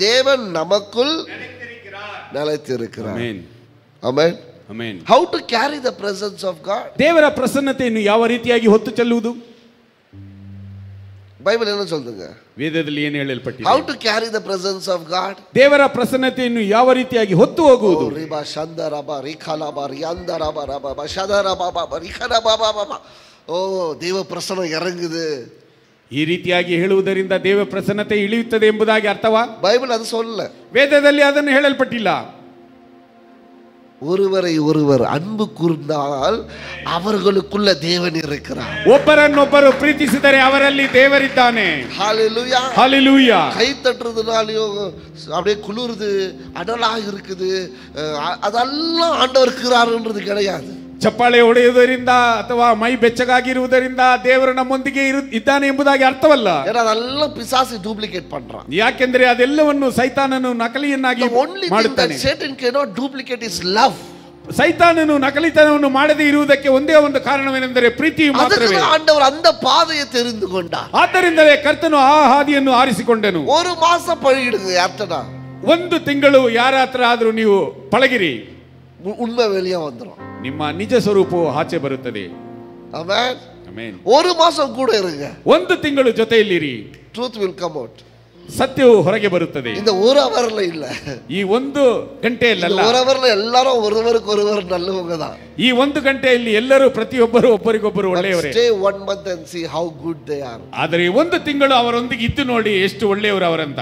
தேவன் நமக்குள் நிலைத்திருக்கிறார் amen how to carry the presence of God ದೇವರ ಪ್ರಸನ್ನತೆಯನ್ನು ಯಾವ ರೀತಿಯಾಗಿ ಹೊತ್ತು ಚೆಲ್ಲುವುದು ಬೈಬಲ್ ಏನೋ சொல்லுங்க ವೇದದಲ್ಲಿ ಏನು ಹೇಳಲ್ಪಟ್ಟಿದೆ how to carry the presence of God ದೇವರ ಪ್ರಸನ್ನತೆಯನ್ನು ಯಾವ ರೀತಿಯಾಗಿ ಹೊತ್ತು ಹೋಗುವುದು ರಿಬಾ ಶಂದರ ರಬ ಬಾ ಬ ಬಾ ಬಾ ರಬ ಬಾ ಶದ ಬಾ ಬ ಬ ಬಾ ಬಾ ಬಾ ಓ ದೇವ ಪ್ರಸನ್ನ ಎರಂಗಿದೆ ಈ ರೀತಿಯಾಗಿ ಹೇಳುವುದರಿಂದ ದೇವ ಪ್ರಸನ್ನತೆ ಇಳಿಯುತ್ತದೆ ಎಂಬುದಾಗಿ ಅರ್ಥವಾ ಬೈಬಲ್ ಅದು ಸೋಲ್ಲ ವೇದದಲ್ಲಿ ಅದನ್ನು ಹೇಳಲ್ಪಟ್ಟಿಲ್ಲ ஒருவரை ஒருவர் அன்பு கூர்ந்தால் அவர்களுக்குள்ள தேவன் இருக்கிறார் ಒಬ್ಬರನ್ನೊಬ್ಬರು ಪ್ರೀತಿಸಿದರೆ ಅವರಲ್ಲಿ ದೇವರಿದ್ದಾನೆ ஹalleluya ஹalleluya கை தட்டுறதுனாலயோ அப்படியே குளிருது அடலாக இருக்குது அதெல்லாம் ஆண்டவர் இருக்கிறாருன்றது கிடையாது ಚಪ್ಪಾಳೆ ಹೊಡೆಯುವುದರಿಂದ ಅಥವಾ ಮೈ ಬೆಚ್ಚಗಾಗಿರುವುದರಿಂದ ದೇವರ ನಮ್ಮೊಂದಿಗೆ ಇದ್ದಾನೆ ಎಂಬುದಾಗಿ ಅರ್ಥವಲ್ಲ ஏன்னா அதெல்லாம் பிசாசு ಡೂಪ್ಲಿಕೇಟ್ பண்றான் ಯಾಕೆಂದರೆ ಅದೆಲ್ಲವನ್ನು ಸೈತಾನನು ನಕಲಿಯನ್ನಾಗಿ The ಮಾಡುತ್ತಾನೆ ಸೈತಾನನು ನಕಲಿತನವನ್ನು ಮಾಡದೇ ಇರುವುದಕ್ಕೆ ಒಂದೇ ಒಂದು ಕಾರಣವೇನೆಂದರೆ ಪ್ರೀತಿ ಅದಕ್ಕೆ ಮಾತ್ರವೇ ஆண்டவர் அந்த பாதையை ಆದ್ದರಿಂದಲೇ ಕರ್ತನು ಆ ಹಾದಿಯನ್ನು ಆರಿಸಿಕೊಂಡನು ಮಾಸ மாசம் பழகிடுது யார்கிட்டனா ಒಂದು ತಿಂಗಳು ಯಾರ ಹತ್ರ ಆದರೂ ನೀವು ಪಳಗಿರಿ ಉಳ್ಳ உண்மை ನಿಮ್ಮ ನಿಜ ಸ್ವರೂಪವು ಆಚೆ ಬರುತ್ತದೆ ಒಂದು ಮಾಸ ಕೂಡ இருங்க ಒಂದು ತಿಂಗಳು ಜೊತೆಯಲ್ಲಿರಿ ಟ್ರೂತ್ ವಿಲ್ ಕಮ್ ಔಟ್ ಸತ್ಯವು ಹೊರಗೆ ಬರುತ್ತದೆ ಇಂದ ಊರ அவர்ல ಇಲ್ಲ ಈ ಒಂದು ಗಂಟೆಯಲ್ಲ ಎಲ್ಲರೂ அவர்ல ಎಲ್ಲರೂ ஒருவருக்கு ஒருவர் நல்லவங்க ಹೋಗದ ಈ ಒಂದು ಗಂಟೆಯಲ್ಲಿ ಎಲ್ಲರೂ ಪ್ರತಿಯೊಬ್ಬರು ಒಬ್ಬರಿಗೊಬ್ಬರು ಒಳ್ಳೆಯವರೇ stay one month and see how good they are ಆದರೆ ಒಂದು ತಿಂಗಳು ಅವರೊಂದಿಗೆ ಇದ್ದು ನೋಡಿ ಎಷ್ಟು ಒಳ್ಳೆಯವರು ಅವರಂತ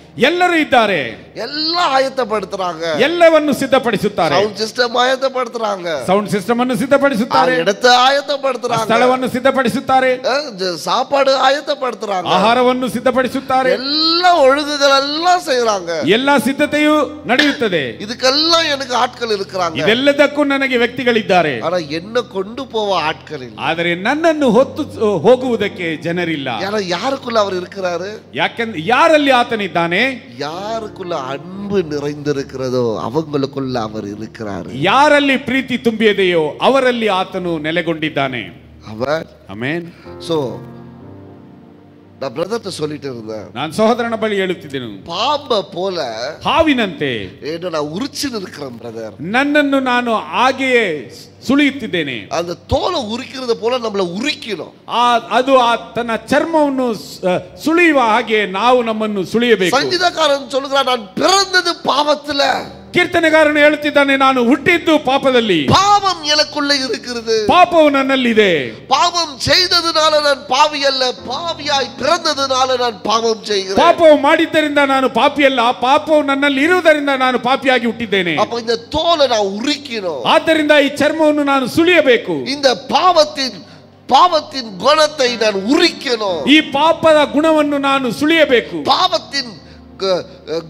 ಎಲ್ಲರೂ ಇದ್ದಾರೆ ಎಲ್ಲ ಆಯತಪಡ್ತಾರಾಂಗ ಎಲ್ಲವನ್ನು ಸಿದ್ಧಪಡಿಸುತ್ತಾರೆ ಸೌಂಡ್ ಸಿಸ್ಟಮ್ ಆಯತಪಡ್ತಾರಾಂಗ ಸೌಂಡ್ ಸಿಸ್ಟಮ್ ಅನ್ನು ಸಿದ್ಧಪಡಿಸುತ್ತಾರೆ ಎಡತ ಆಯತಪಡ್ತಾರಾಂಗ ಸ್ಥಳವನ್ನು ಸಿದ್ಧಪಡಿಸುತ್ತಾರೆ ಸಾಪಾಡು சாப்பாடு ஆயத்தப்படுத்துறாங்க ಆಹಾರವನ್ನು ಸಿದ್ಧಪಡಿಸುತ್ತಾರೆ ಎಲ್ಲ ಒಳ್ಳುದೆಲ್ಲ செய்றாங்க ಎಲ್ಲ ಸಿದ್ಧತೆಯು ನಡೆಯುತ್ತದೆ ಇದಕ್ಕೆಲ್ಲ ನನಗೆ ಆಟ್ಕಲ್ ಇರುಕರಾಂಗ ಇದೆಲ್ಲದಕ್ಕೂ ನನಗೆ ವ್ಯಕ್ತಿಗಳಿದ್ದಾರೆ ಆನ ಎನ್ನ ಕೊಂಡು ಹೋಗುವ ಆಟ್ಕಲ್ ಆದರೆ ನನ್ನನ್ನು ಹೊತ್ತು ಹೋಗುವುದಕ್ಕೆ ಜನರಿಲ್ಲ ಯಾರ ಯಾರಕ್ಕೂ ಅವರು ಇರುಕರಾರು ಯಾಕೆಂದ್ರೆ ಯಾರಲ್ಲಿ ಆತನಿದ್ದಾನೆ யாருக்குள்ள அன்பு நிறைந்திருக்கிறதோ அவங்களுக்குள்ள அவர் இருக்கிறார் யாரல்லி பிரீத்தி தும்பியதையோ அவரல்லி ஆத்தனும் நிலை கொண்டிதானே அவர் அமேன் சோ நான் பிரதர்ட்ட சொல்லிட்டு இருந்தேன் நான் சகோதரன பலி எழுத்தி தினம் போல ஹாவினந்தே ஏன்னா நான் பிரதர் நன்னன்னு நானும் ஆகியே சுழித்திட்டேனே அந்த தோலை உரிக்கிறது போல நம்மள உரிக்கணும் அது தன் சர்மவனு சுழிவாகிய நாவு நம்மன்னு சுழியவே சங்கீதக்காரன் சொல்லுகிறான் நான் பிறந்தது பாவத்துல ಕೀರ್ತನೆಗಾರನು ಹೇಳುತ್ತಿದ್ದಾನೆ ನಾನು ಹುಟ್ಟಿದ್ದು ಪಾಪದಲ್ಲಿ ಪಾಪಂ ಎನಕುಳ್ಳ ಇರುಕ್ಕಿರದು ಪಾಪವು ನನ್ನಲ್ಲಿದೆ ಪಾಪಂ செய்ததுனால நான் பாவி அல்ல பாவியாய் பிறந்ததுனால நான் பாவம் செய்கிறேன் பாபம் ಮಾಡಿದ್ದರಿಂದ ನಾನು ಪಾಪಿ ಅಲ್ಲ ಪಾಪವು ನನ್ನಲ್ಲಿ ಇರುವುದರಿಂದ ನಾನು ಪಾಪಿಯಾಗಿ ಹುಟ್ಟಿದ್ದೇನೆ அப்ப இந்த தோலை நான் உரிக்கணும் ಆದ್ದರಿಂದ ಈ ಚರ್ಮವನ್ನು ನಾನು ಸುಲಿಯಬೇಕು இந்த பாவத்தின் பாவத்தின் குணத்தை நான் உரிக்கணும் ಈ ಪಾಪದ ಗುಣವನ್ನು ನಾನು ಸುಲಿಯಬೇಕು ಪಾಪத்தின்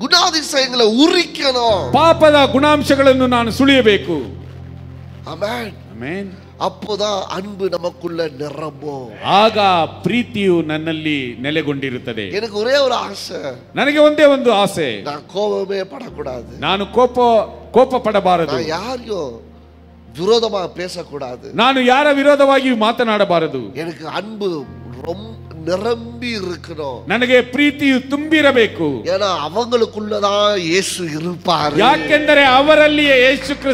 ಗುಣಾದಿಶಯಗಳ ಉರಿಕನು ಪಾಪದ ಗುಣಾಂಶಗಳನ್ನು ನಾನು ಸುಳಿಯಬೇಕು ಆಮೆನ್ ಆಮೆನ್ அப்போதான் அன்பு நமக்குள்ள நிரம்பும் ஆகா பிரீத்தியு நன்ನಲ್ಲಿ ನೆಲೆಗೊಂಡಿರುತ್ತದೆ எனக்கு ஒரே ஒரு ஆசை ನನಗೆ ಒಂದೇ ಒಂದು ಆಸೆ ನಾನು ಕೋಪವೇ ಪಡಕೂಡದು ನಾನು ಕೋಪ ಕೋಪ ಪಡಬಾರದು ನಾನು ಯಾರಿಗೂ ವಿರೋಧವಾಗಿ பேசக்கூடாது ನಾನು ಯಾರ ವಿರೋಧವಾಗಿ ಮಾತನಾಡಬಾರದು எனக்கு அன்பு ரொம்ப ನನಗೆ ಪ್ರೀತಿಯು ತುಂಬಿರಬೇಕು ಯಾಕೆಂದರೆ ಅವರಲ್ಲಿ ಎಪ್ಪ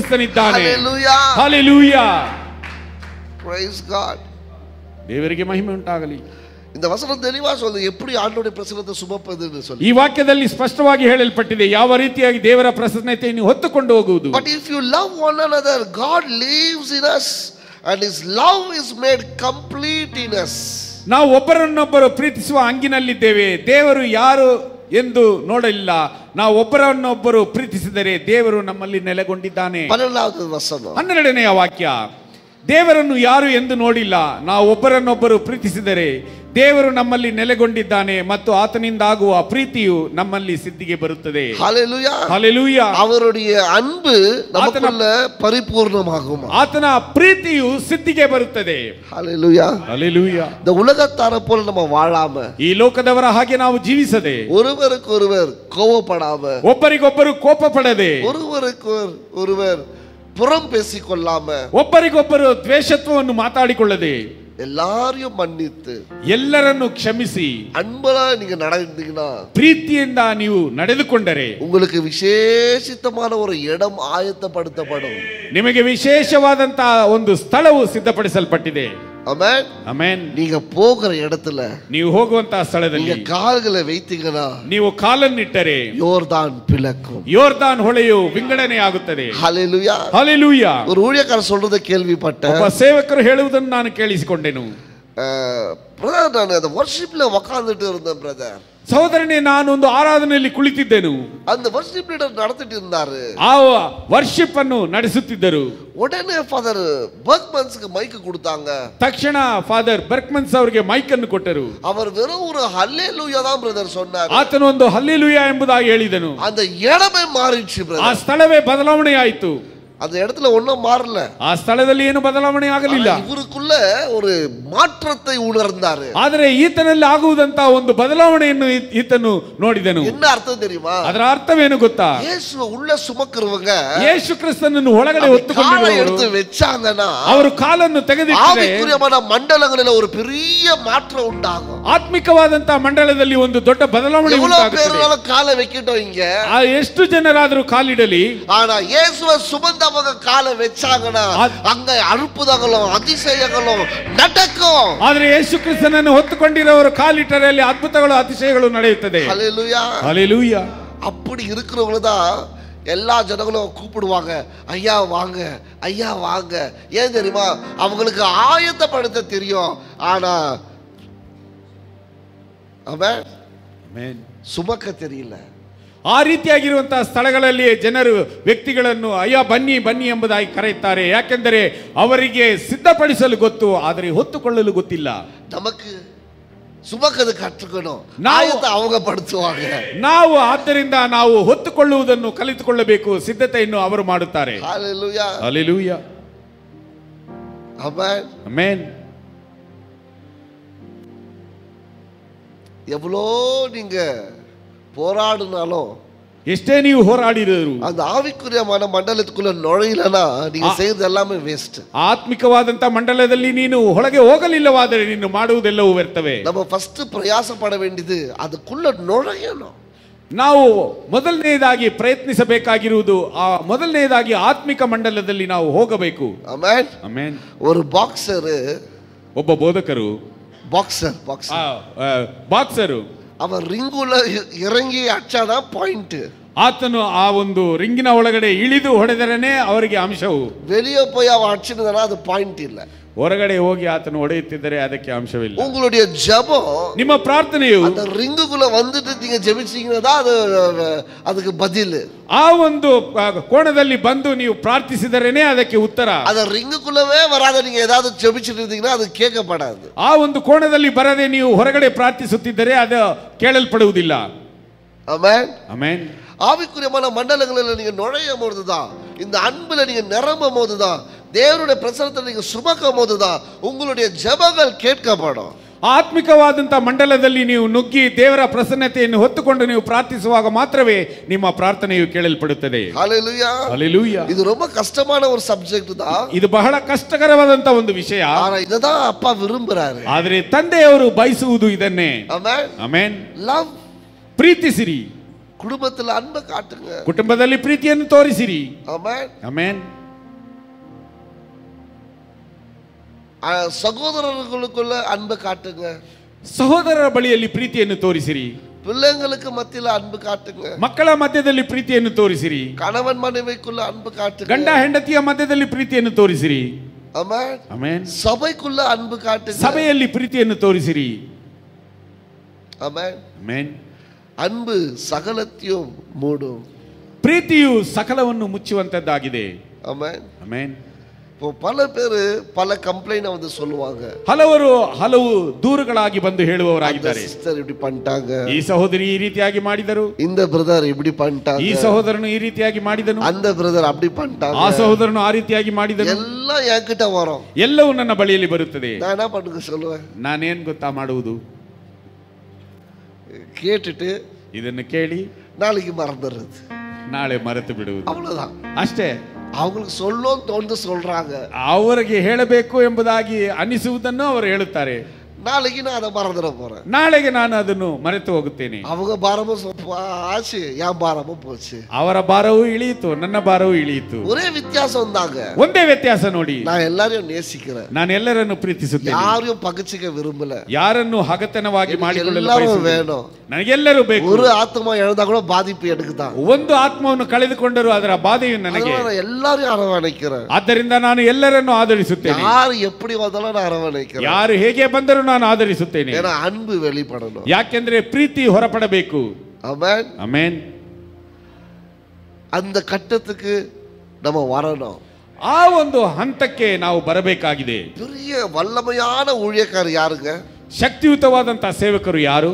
ಈ ವಾಕ್ಯದಲ್ಲಿ ಸ್ಪಷ್ಟವಾಗಿ ಹೇಳಲ್ಪಟ್ಟಿದೆ ಯಾವ ರೀತಿಯಾಗಿ ದೇವರ ಪ್ರಸನ್ನತೆಯನ್ನು ಹೊತ್ತುಕೊಂಡು ಹೋಗುವುದು if you love one love is ನಾವು ಒಬ್ಬರನ್ನೊಬ್ಬರು ಪ್ರೀತಿಸುವ ಅಂಗಿನಲ್ಲಿದ್ದೇವೆ ದೇವರು ಯಾರು ಎಂದು ನೋಡಲಿಲ್ಲ ನಾವು ಒಬ್ಬರನ್ನೊಬ್ಬರು ಪ್ರೀತಿಸಿದರೆ ದೇವರು ನಮ್ಮಲ್ಲಿ ನೆಲೆಗೊಂಡಿದ್ದಾನೆ ಹನ್ನೆರಡನೆಯ ವಾಕ್ಯ ದೇವರನ್ನು ಯಾರು ಎಂದು ನೋಡಿಲ್ಲ ನಾವು ಒಬ್ಬರನ್ನೊಬ್ಬರು ಪ್ರೀತಿಸಿದರೆ ದೇವರು ನಮ್ಮಲ್ಲಿ ನೆಲೆಗೊಂಡಿದ್ದಾನೆ ಮತ್ತು ಆತನಿಂದಾಗುವ ಪ್ರೀತಿಯು ನಮ್ಮಲ್ಲಿ ಸಿದ್ಧಿಗೆ ಬರುತ್ತದೆ ಅವರುடைய அன்பு நமக்குள்ள பரிபூர்ணமாகும் ஆத்தன பிரீத்தியு சித்திக்கே ಬರುತ್ತದೆ ஹalleluya ஹalleluya இந்த உலகத்தார போல நம்ம வாழாம ಈ ಲೋಕದವರ ಹಾಗೆ ನಾವು ಜೀವಿಸದೆ ಕೋಪ ಪಡಾಮ ಒಬ್ಬರಿಗೊಬ್ಬರು ಕೋಪಪಡದೆ ஒருவருக்கொரு ஒருவர் புறம் பேசிக்கொள்ளாம ಒಬ್ಬರಿಗೊಬ್ಬರು ದ್ವೇಷತ್ವವನ್ನು ಮಾತಾಡಿಕೊಳ್ಳದೆ ಎಲ್ಲಾರಿಯು ಮನ್ನಿತ್ತು ಎಲ್ಲರನ್ನು ಕ್ಷಮಿಸಿ ಅನ್ಬಲಾಗಿ ನೀಗ ನಡೆದಿದ್ದೀಗ ಪ್ರೀತಿಯಿಂದ ನೀವು ನಡೆದುಕೊಂಡರೆ ಉಂಗಲಕ್ಕೆ ವಿಶೇಷಿತಮಾನ ಒಂದು ಎಡಂ ಆಯತ್ತಪಡುತ್ತಪಡು ನಿಮಗೆ ವಿಶೇಷವಾದಂತಹ ಒಂದು ಸ್ಥಳವು ಸಿದ್ಧಪಡಿಸಲ್ಪಟ್ಟಿದೆ ಆಮೆನ್ ಆಮೆನ್ ನೀವು ಹೋಗುವ இடத்துல ನೀವು ಹೋಗುವಂತ ಸ್ಥಳದಲ್ಲಿ ನೀವು ಕಾಲುಗಳ ವೈತಿಗನ ನೀವು ಕಾಲನ್ನಿಟ್ಟರೆ ಯೋರ್ದಾನ್ பிளக்கும் ಯೋರ್ದಾನ್ ಹೊಳೆಯು ವಿಂಗಡನೆ ಆಗುತ್ತದೆ ಹalleluya ಹalleluya ஒரு ஊழியக்கார சொல்றத கேள்விப்பட்ட ಒಬ್ಬ ಸೇವಕರು ಹೇಳುವುದನ್ನು ನಾನು ಕೇಳಿಸಿಕೊಂಡೆನು பிரதர் நான் அந்த வர்ஷிப்ல உட்கார்ந்துட்டு இருந்தேன் பிரதர் ಸಹೋದರನೇ ನಾನು ಒಂದು ಆರಾಧನೆಯಲ್ಲಿ ಕುಳಿತಿದ್ದೆನು அந்த ವರ್ಷಿಪ್ ಲೀಡರ್ ನಡೆಸುತ್ತಿದ್ದಾರೆ ಆ ವರ್ಷಿಪ್ ಅನ್ನು ನಡೆಸುತ್ತಿದ್ದರು உடனே ஃபாதர் பர்க்மன்ஸ்க்கு மைக் கொடுத்தாங்க தட்சண ஃபாதர் பர்க்மன்ஸ் அவರಿಗೆ ಮೈಕ್ ಅನ್ನು ಕೊಟ್ಟರು ಅವರು வெறும் ஒரு ஹalleluya தான் பிரதர் சொன்னார் ಆತನು ಒಂದು ಹಲ್ಲೆಲೂಯಾ ಎಂಬುದಾಗಿ ಹೇಳಿದನು அந்த இடமே மாறிச்சு பிரதர் ಆ ಸ್ಥಳವೇ ಬದಲಾವಣೆ ಆಯಿತು அந்த இடத்துல ஒன்றும் மாறல ಆ ಸ್ಥಳದಲ್ಲಿ ಏನು ಬದಲಾವಣೆ ಆಗಲಿಲ್ಲ இவருக்குள்ள ஒரு மாற்றத்தை உணர்ந்தாரு ஆதரே ಈತನಲ್ಲಿ ஆகுதந்த ಒಂದು ಬದಲಾವಣೆಯನ್ನು ಈ- ಈತನು நோடிதனு என்ன அர்த்தம் தெரியுமா அர்த்தம் ಅರ್ಥವೇನು ಗೊತ್ತಾ இயேசுவை உள்ள சுமக்கிறவங்க ಯೇಸು ಕ್ರಿಸ್ತನನ್ನು ஒத்து கொண்டு காலை எடுத்து வெச்சாங்கனா அவர் காலன்னு ಕಾಲನ್ನು ஆவிக்குரியமான மண்டலங்களில ஒரு பெரிய மாற்றம் உண்டாகும் ஆத்மிகவாதந்த மண்டலத்தில் ಒಂದು ದೊಡ್ಡ ಬದಲಾವಣೆ உண்டாகும் இவ்வளவு பேர் காலை வைக்கட்டும் இங்க ಆ ಎಷ್ಟು ಜನರಾದರೂ ಕಾಲಿಡಲಿ ஆனா இயேசுவ சுமந்த அவங்க காலை வச்சாங்கன்னா அங்க அற்புதங்களும் அதிசயங்களும் நடக்கும் ಆದ್ರೆ ಯೇಸು ಕ್ರಿಸ್ತನನ್ನು ಹೊತ್ತುಕೊಂಡಿರೋರು ಕಾಲಿಟ್ಟರಲ್ಲಿ ಅದ್ಭುತಗಳು ಅತಿಶಯಗಳು ನಡೆಯುತ್ತದೆ ஹalleluya ಹalleluya அப்படி இருக்கிறவங்கள தான் எல்லா ஜனங்களும் கூப்பிடுவாங்க ஐயா வாங்க ஐயா வாங்க ஏன் தெரியுமா அவங்களுக்கு ஆயத்தப்படுத்த தெரியும் ஆனா அவன் சுமக்க தெரியல ಆ ರೀತಿಯಾಗಿರುವಂತಹ ಸ್ಥಳಗಳಲ್ಲಿ ಜನರು ವ್ಯಕ್ತಿಗಳನ್ನು ಅಯ್ಯ ಬನ್ನಿ ಬನ್ನಿ ಎಂಬುದಾಗಿ ಕರೆಯುತ್ತಾರೆ ಯಾಕೆಂದರೆ ಅವರಿಗೆ ಸಿದ್ಧಪಡಿಸಲು ಗೊತ್ತು ಆದರೆ ಹೊತ್ತುಕೊಳ್ಳಲು ಗೊತ್ತಿಲ್ಲ ನಮಗೆ ಸುಮಕದ ನಾವು ಅವಾಗ ಪಡಿಸುವಾಗ ನಾವು ಆದ್ದರಿಂದ ನಾವು ಹೊತ್ತುಕೊಳ್ಳುವುದನ್ನು ಕಲಿತುಕೊಳ್ಳಬೇಕು ಸಿದ್ಧತೆಯನ್ನು ಅವರು ಮಾಡುತ್ತಾರೆ எவ்வளோ ನಿಂಗೆ போராடினாலும் ಎಷ್ಟೇ ನೀವು ಹೋರಾಡಿರೋರು ಅದು ಆವಿಕುರಿಯ ಮನ நுழையலனா நீங்க ನೀವು ಸೇರಿದೆಲ್ಲ ವೇಸ್ಟ್ ಆತ್ಮಿಕವಾದಂತ ಮಂಡಲದಲ್ಲಿ ನೀನು ಒಳಗೆ ಹೋಗಲಿಲ್ಲವಾದರೆ ನೀನು ಮಾಡುವುದೆಲ್ಲವೂ ವ್ಯರ್ಥವೇ ನಮ್ಮ ಫಸ್ಟ್ ಪ್ರಯಾಸ ಪಡಬೇಡಿದು ಅದಕ್ಕುಳ್ಳ ನೊಳೆಯೋಣ ನಾವು ಮೊದಲನೆಯದಾಗಿ ಪ್ರಯತ್ನಿಸಬೇಕಾಗಿರುವುದು ಆ ಮೊದಲನೆಯದಾಗಿ ಆತ್ಮಿಕ ಮಂಡಲದಲ್ಲಿ ನಾವು ಹೋಗಬೇಕು ಒಂದು ಬಾಕ್ಸರ್ ಒಬ್ಬ ಬೋಧಕರು ಬಾಕ್ಸರ್ ಬಾಕ್ಸರ್ ಬಾಕ್ಸರು அவன் ரிங்குள்ள இறங்கி அடிச்சாதான் பாயிண்ட்டு ಆತನು ಆ ಒಂದು ರಿಂಗಿನ ಒಳಗಡೆ ಇಳಿದು ಹೊಡೆದರೇನೆ ಅವರಿಗೆ ಅಂಶವು வெளியே ಹೊರಗಡೆ ಹೋಗಿ ಆತನು ಹೊಡೆಯುತ್ತಿದ್ದರೆ ಅದಕ್ಕೆ ಅಂಶವಿಲ್ಲ ಜಪ ನಿಮ್ಮ ಪ್ರಾರ್ಥನೆಯು ರಿಂಗು ரிங்குக்குள்ள வந்துட்டு நீங்க ಅದು ಅದಕ್ಕೆ ಆ ಒಂದು ಕೋಣದಲ್ಲಿ ಬಂದು ನೀವು ಪ್ರಾರ್ಥಿಸಿದರೇನೆ ಅದಕ್ಕೆ ಉತ್ತರ அந்த ಕುಲವೇ ಬರಾದ ನೀವು ஏதாவது ஜெபிச்சிட்டு ಅದು அது ಆ ಒಂದು ಕೋಣದಲ್ಲಿ ಬರದೆ ನೀವು ಹೊರಗಡೆ ಪ್ರಾರ್ಥಿಸುತ್ತಿದ್ದರೆ ಅದು ಕೇಳಲ್ಪಡುವುದಿಲ್ಲ அமேன் அமேன் ஆவிக்குரியமான மண்டலங்களில் நீங்கள் நுழையும் போது தான் இந்த அன்பில் நீங்கள் நிரம்பும் போது தான் ದೇವರುடைய ಪ್ರಸನ್ನತನ ನೀವು ಸುಮಕಮೋದದ ಉಂಗುಲುடைய ಜಬಗಲ್ ಕೇಟ್ಕಬೇಡ ಆತ್ಮಿಕವಾದಂಥ ಮಂಡಲದಲ್ಲಿ ನೀವು ನುಗ್ಗಿ ದೇವರ ಪ್ರಸನ್ನತೆಯನ್ನು ಹೊತ್ತುಕೊಂಡು ನೀವು ಪ್ರಾರ್ಥಿಸುವಾಗ ಮಾತ್ರವೇ ನಿಮ್ಮ ಪ್ರಾರ್ಥನೆಯು ಕೇಳಲ್ಪಡುತ್ತದೆ ಇದು ரொம்ப கஷ்டமான ஒரு சப்ஜெக்ட் தான் ಬಹಳ ಕಷ್ಟಕರವಾದಂತ ಒಂದು ವಿಷಯ ಇದதான் ಅಪ್ಪ விரும்புறாரு ಆದರೆ ತಂದೆಯವರು ಬಯಸುವುದು ಇದನ್ನೇ ಆಮೆನ್ ಲವ್ ಪ್ರೀತಿಸಿರಿ குடும்பத்தில் அன்பை காட்டுங்க ಕುಟುಂಬದಲ್ಲಿ ಪ್ರೀತಿಯನ್ನು ತೋರಿಸಿರಿ ಆಮೆನ್ ಆಮೆನ್ சகோதரர்களுக்குள்ள அன்பு காட்டுங்க ಸಹೋದರರ ಬಳಿಯಲ್ಲಿ ಪ್ರೀತಿಯನ್ನು ತೋರಿಸಿರಿ பிள்ளைங்களுக்கு மத்தியில அன்பு காட்டுங்க மக்கಳ ಮಧ್ಯದಲ್ಲಿ ಪ್ರೀತಿಯನ್ನು ತೋರಿಸಿರಿ கணவன் மனைவிக்குள்ள அன்பு காட்டுங்க ಗಂಡ ಹೆಂಡತಿಯ ಮಧ್ಯದಲ್ಲಿ ಪ್ರೀತಿಯನ್ನು ತೋರಿಸಿರಿ ಆಮೆನ್ ಆಮೆನ್ ಸಭೆக்குள்ள அன்பு காட்டுங்க ಸಭೆಯಲ್ಲಿ ಪ್ರೀತಿಯನ್ನು ತೋರಿಸಿರಿ ಆಮೆನ್ ಆಮೆನ್ ಅನ್ಬು ಸಕಲತ್ಯೂ ಮೂಡು ಪ್ರೀತಿಯು ಸಕಲವನ್ನು ಮುಚ್ಚುವಂತದ್ದಾಗಿದೆ ಆಮೇನ್ ಆಮೇನ್ இப்போ பல பேர் பல கம்ப்ளைண்ட் வந்து சொல்லுவாங்க ಹಲವರು ಹಲವು ದೂರುಗಳಾಗಿ ಬಂದು ಹೇಳುವವರಾಗಿದ್ದಾರೆ ಸಿಸ್ಟರ್ இப்படி பண்ணிட்டாங்க ಈ ಸಹೋದರಿ ಈ ರೀತಿಯಾಗಿ ಮಾಡಿದರು இந்த பிரதர் இப்படி பண்ணிட்டாங்க ಈ ಸಹೋದರನು ಈ ರೀತಿಯಾಗಿ ಮಾಡಿದನು அந்த பிரதர் அப்படி பண்ணிட்டாங்க ಆ ಸಹೋದರನು ಆ ರೀತಿಯಾಗಿ ಮಾಡಿದನು ಎಲ್ಲ ಯಾಕಿಟ ವರೋ ಎಲ್ಲವೂ ನನ್ನ ಬಳಿಯಲ್ಲಿ ಬರುತ್ತದೆ ನಾನು ಏನು ಪಟ್ಟುಕ சொல்லுவேன் ನಾನು ಏನು ಗೊತ್ತಾ ಮಾಡುವುದು ಕೇಟಿಟ್ಟು ಇದನ್ನು ಕೇಳಿ ನಾಳೆಗೆ ಮರದಿರೋದು ನಾಳೆ ಮರೆತು ಬಿಡುವುದು ಅವಳದ ಅಷ್ಟೇ ಅವಳಿಗೆ ಸೊಲ್ಲೋ ಅಂತ ಒಂದು ಸೊಲ್ರಾಗ ಅವರಿಗೆ ಹೇಳಬೇಕು ಎಂಬುದಾಗಿ ಅನಿಸುವುದನ್ನು ಅವರು ಹೇಳುತ್ತಾರೆ ನಾಳೆಗೆ ನಾನು ಮರದನ ಪೋರೆ ನಾಳೆಗೆ ನಾನು ಅದನ್ನು ಮರೆತು ಹೋಗುತ್ತೇನೆ ಅವಾಗ ಭಾರವ ಸ್ವಲ್ಪ ಆಚೆ ಯಾವ ಭಾರವ ಪೋಚೆ ಅವರ ಭಾರವು ಇಳಿಯಿತು ನನ್ನ ಭಾರವು ಇಳಿಯಿತು ஒரே வித்தியாசம் வந்தாங்க ಒಂದೇ ವ್ಯತ್ಯಾಸ ನೋಡಿ நான் எல்லாரையும் நேசிக்கிறேன் ನಾನು ಎಲ್ಲರನ್ನು ಪ್ರೀತಿಸುತ್ತೇನೆ யாரையும் பகச்சிக்க விரும்பல ಯಾರನ್ನು ಹಗತನವಾಗಿ ಮಾಡಿಕೊಳ್ಳಲು எல்லாரும் ಬಯಸುವುದಿಲ್ಲ. வேணும் ನನಗೆಲ್ಲರೂ ಬೇಕು ஒரு ஆத்மா எழுந்தா கூட பாதிப்பு எனக்கு தான் ಒಂದು ಆತ್ಮವನ್ನು ಕಳೆದುಕೊಂಡರೂ ಅದರ ಬಾಧೆಯು ನನಗೆ அதனால நான் எல்லாரையும் அரவணைக்கிறேன் ಆದ್ದರಿಂದ ನಾನು ಎಲ್ಲರನ್ನು ಆದರಿಸುತ್ತೇನೆ ಯಾರು ಎಪ್ಪಡಿ ಹೋದಲ್ಲ ನಾನು ಅರವಣೆ ಯಾರು ಹೇಗೆ ಬಂದರೂ ನಾನು ನಾನು ಆಧರಿಸುತ್ತೇನೆ ಏನ ಅನ್ಬು ವೆಳಿಪಡನು ಯಾಕೆಂದ್ರೆ ಪ್ರೀತಿ ಹೊರಪಡಬೇಕು ಅಮೇನ್ ಅಮೇನ್ அந்த கட்டத்துக்கு நம்ம வரணும் ಆ ಒಂದು ಹಂತಕ್ಕೆ ನಾವು ಬರಬೇಕಾಗಿದೆ பெரிய வல்லமையான ஊழியக்காரர் யாருங்க ಶಕ್ತಿಯುತವಾದಂತಹ ಸೇವಕರು ಯಾರು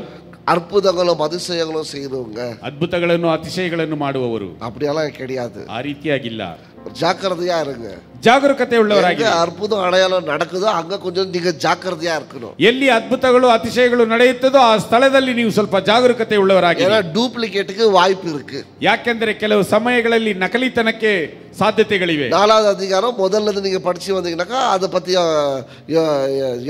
அற்புதங்களும் அதிசயங்களும் செய்தவங்க ಅದ್ಭುತಗಳನ್ನು ಅತಿಶಯಗಳನ್ನು ಮಾಡುವವರು அப்படியெல்லாம் கிடையாது ಆ ರೀತಿಯಾಗಿಲ್ಲ ஜாக்கிரதையா இருங்க ಜಾಗರೂಕತೆ ಉಳ್ಳವರಾಗಿ ಅದ್ಭುತ ಅಡಯಾಲ ನಡಕದೋ ಹಂಗ ಕೊಂಚ ನೀವು ಜಾಗ್ರತೆಯಾ ಇರ್ಕನು ಎಲ್ಲಿ ಅದ್ಭುತಗಳು ಅತಿಶಯಗಳು ನಡೆಯುತ್ತದೋ ಆ ಸ್ಥಳದಲ್ಲಿ ನೀವು ಸ್ವಲ್ಪ ಜಾಗರೂಕತೆ ಉಳ್ಳವರಾಗಿ ಡೂಪ್ಲಿಕೇಟ್ಗೆ ವಾಯ್ಪು ಇருக்கு ಯಾಕೆಂದರೆ ಕೆಲವು ಸಮಯಗಳಲ್ಲಿ ನಕಲಿತನಕ್ಕೆ சாத்தியத்தைகளிவே நாலாவது அதிகாரம் முதல்ல நீங்க படிச்சு வந்தீங்கன்னாக்கா அதை பத்தி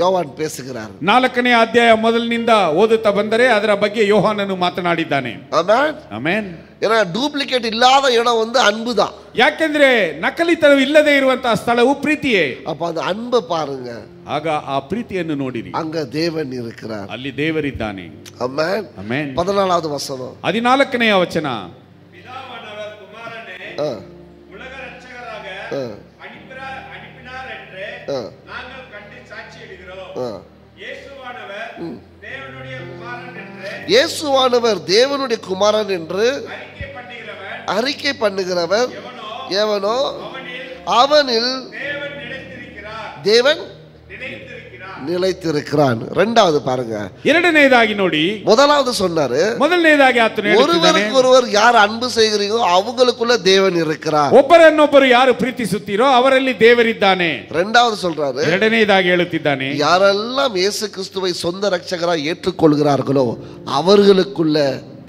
யோவான் பேசுகிறார் நாலக்கನೇ ಅಧ್ಯಾಯ ಮೊದಲಿನಿಂದ ಓದುತ್ತಾ ಬಂದರೆ ಅದರ ಬಗ್ಗೆ ಯೋಹಾನನು ಮಾತನಾಡಿದ್ದಾನೆ ಆಮೆನ್ ಆಮೆನ್ ಏನ ಡೂಪ್ಲಿಕೇಟ್ ಇಲ್ಲದ ಇಡ ಒಂದು ಅನ್ಬುದ ಯಾಕೆಂದ್ರೆ ನಕಲಿತನ ಇಲ್ಲದೆ ಇರುವಂತ ಅಂತ ಸ್ಥಳವು ಪ್ರೀತಿಯೇ ಅಪ್ಪ ಅದು ಅನ್ಬ ಪಾರುಂಗ ಆಗ ಆ ಪ್ರೀತಿಯನ್ನು ನೋಡಿರಿ ಅಂಗ ದೇವನ್ ಇರುಕ್ರಾರ್ ಅಲ್ಲಿ ದೇವರಿದ್ದಾನೆ ಅಮೇನ್ ಅಮೇನ್ பதினாலாவது வசனம் ಹದಿನಾಲ್ಕನೆಯ ವಚನ இயேசுவானவர் தேவனுடைய குமாரன் என்று அறிக்கை பண்ணுகிறவர் எவனோ அவனில் தேவன் நிலைத்திருக்கிறான் ரெண்டாவது பாருங்க இரண்டு நொடி முதலாவது சொன்னாரு முதல் நேதாகி ஆತನು ஒருவருக்கு ஒருவர் யார் அன்பு செய்கிறீங்களோ அவங்களுக்குள்ள தேவன் இருக்கிறார் ಒಬ್ಬರನ್ನೊಬ್ಬರು ಯಾರು ಪ್ರೀತಿಸುತ್ತೀರೋ ಅವರಲ್ಲಿ ದೇವರಿದ್ದಾನೆ இரண்டாவது சொல்றாரு ಎರಡನೇದಾಗಿ ಹೇಳುತ್ತಿದ್ದಾನೆ யாரெல்லாம் இயேசு கிறிஸ்துவை சொந்த ரட்சகராய் ஏற்றுக்கொள்கிறார்களோ அவர்களுக்குள்ள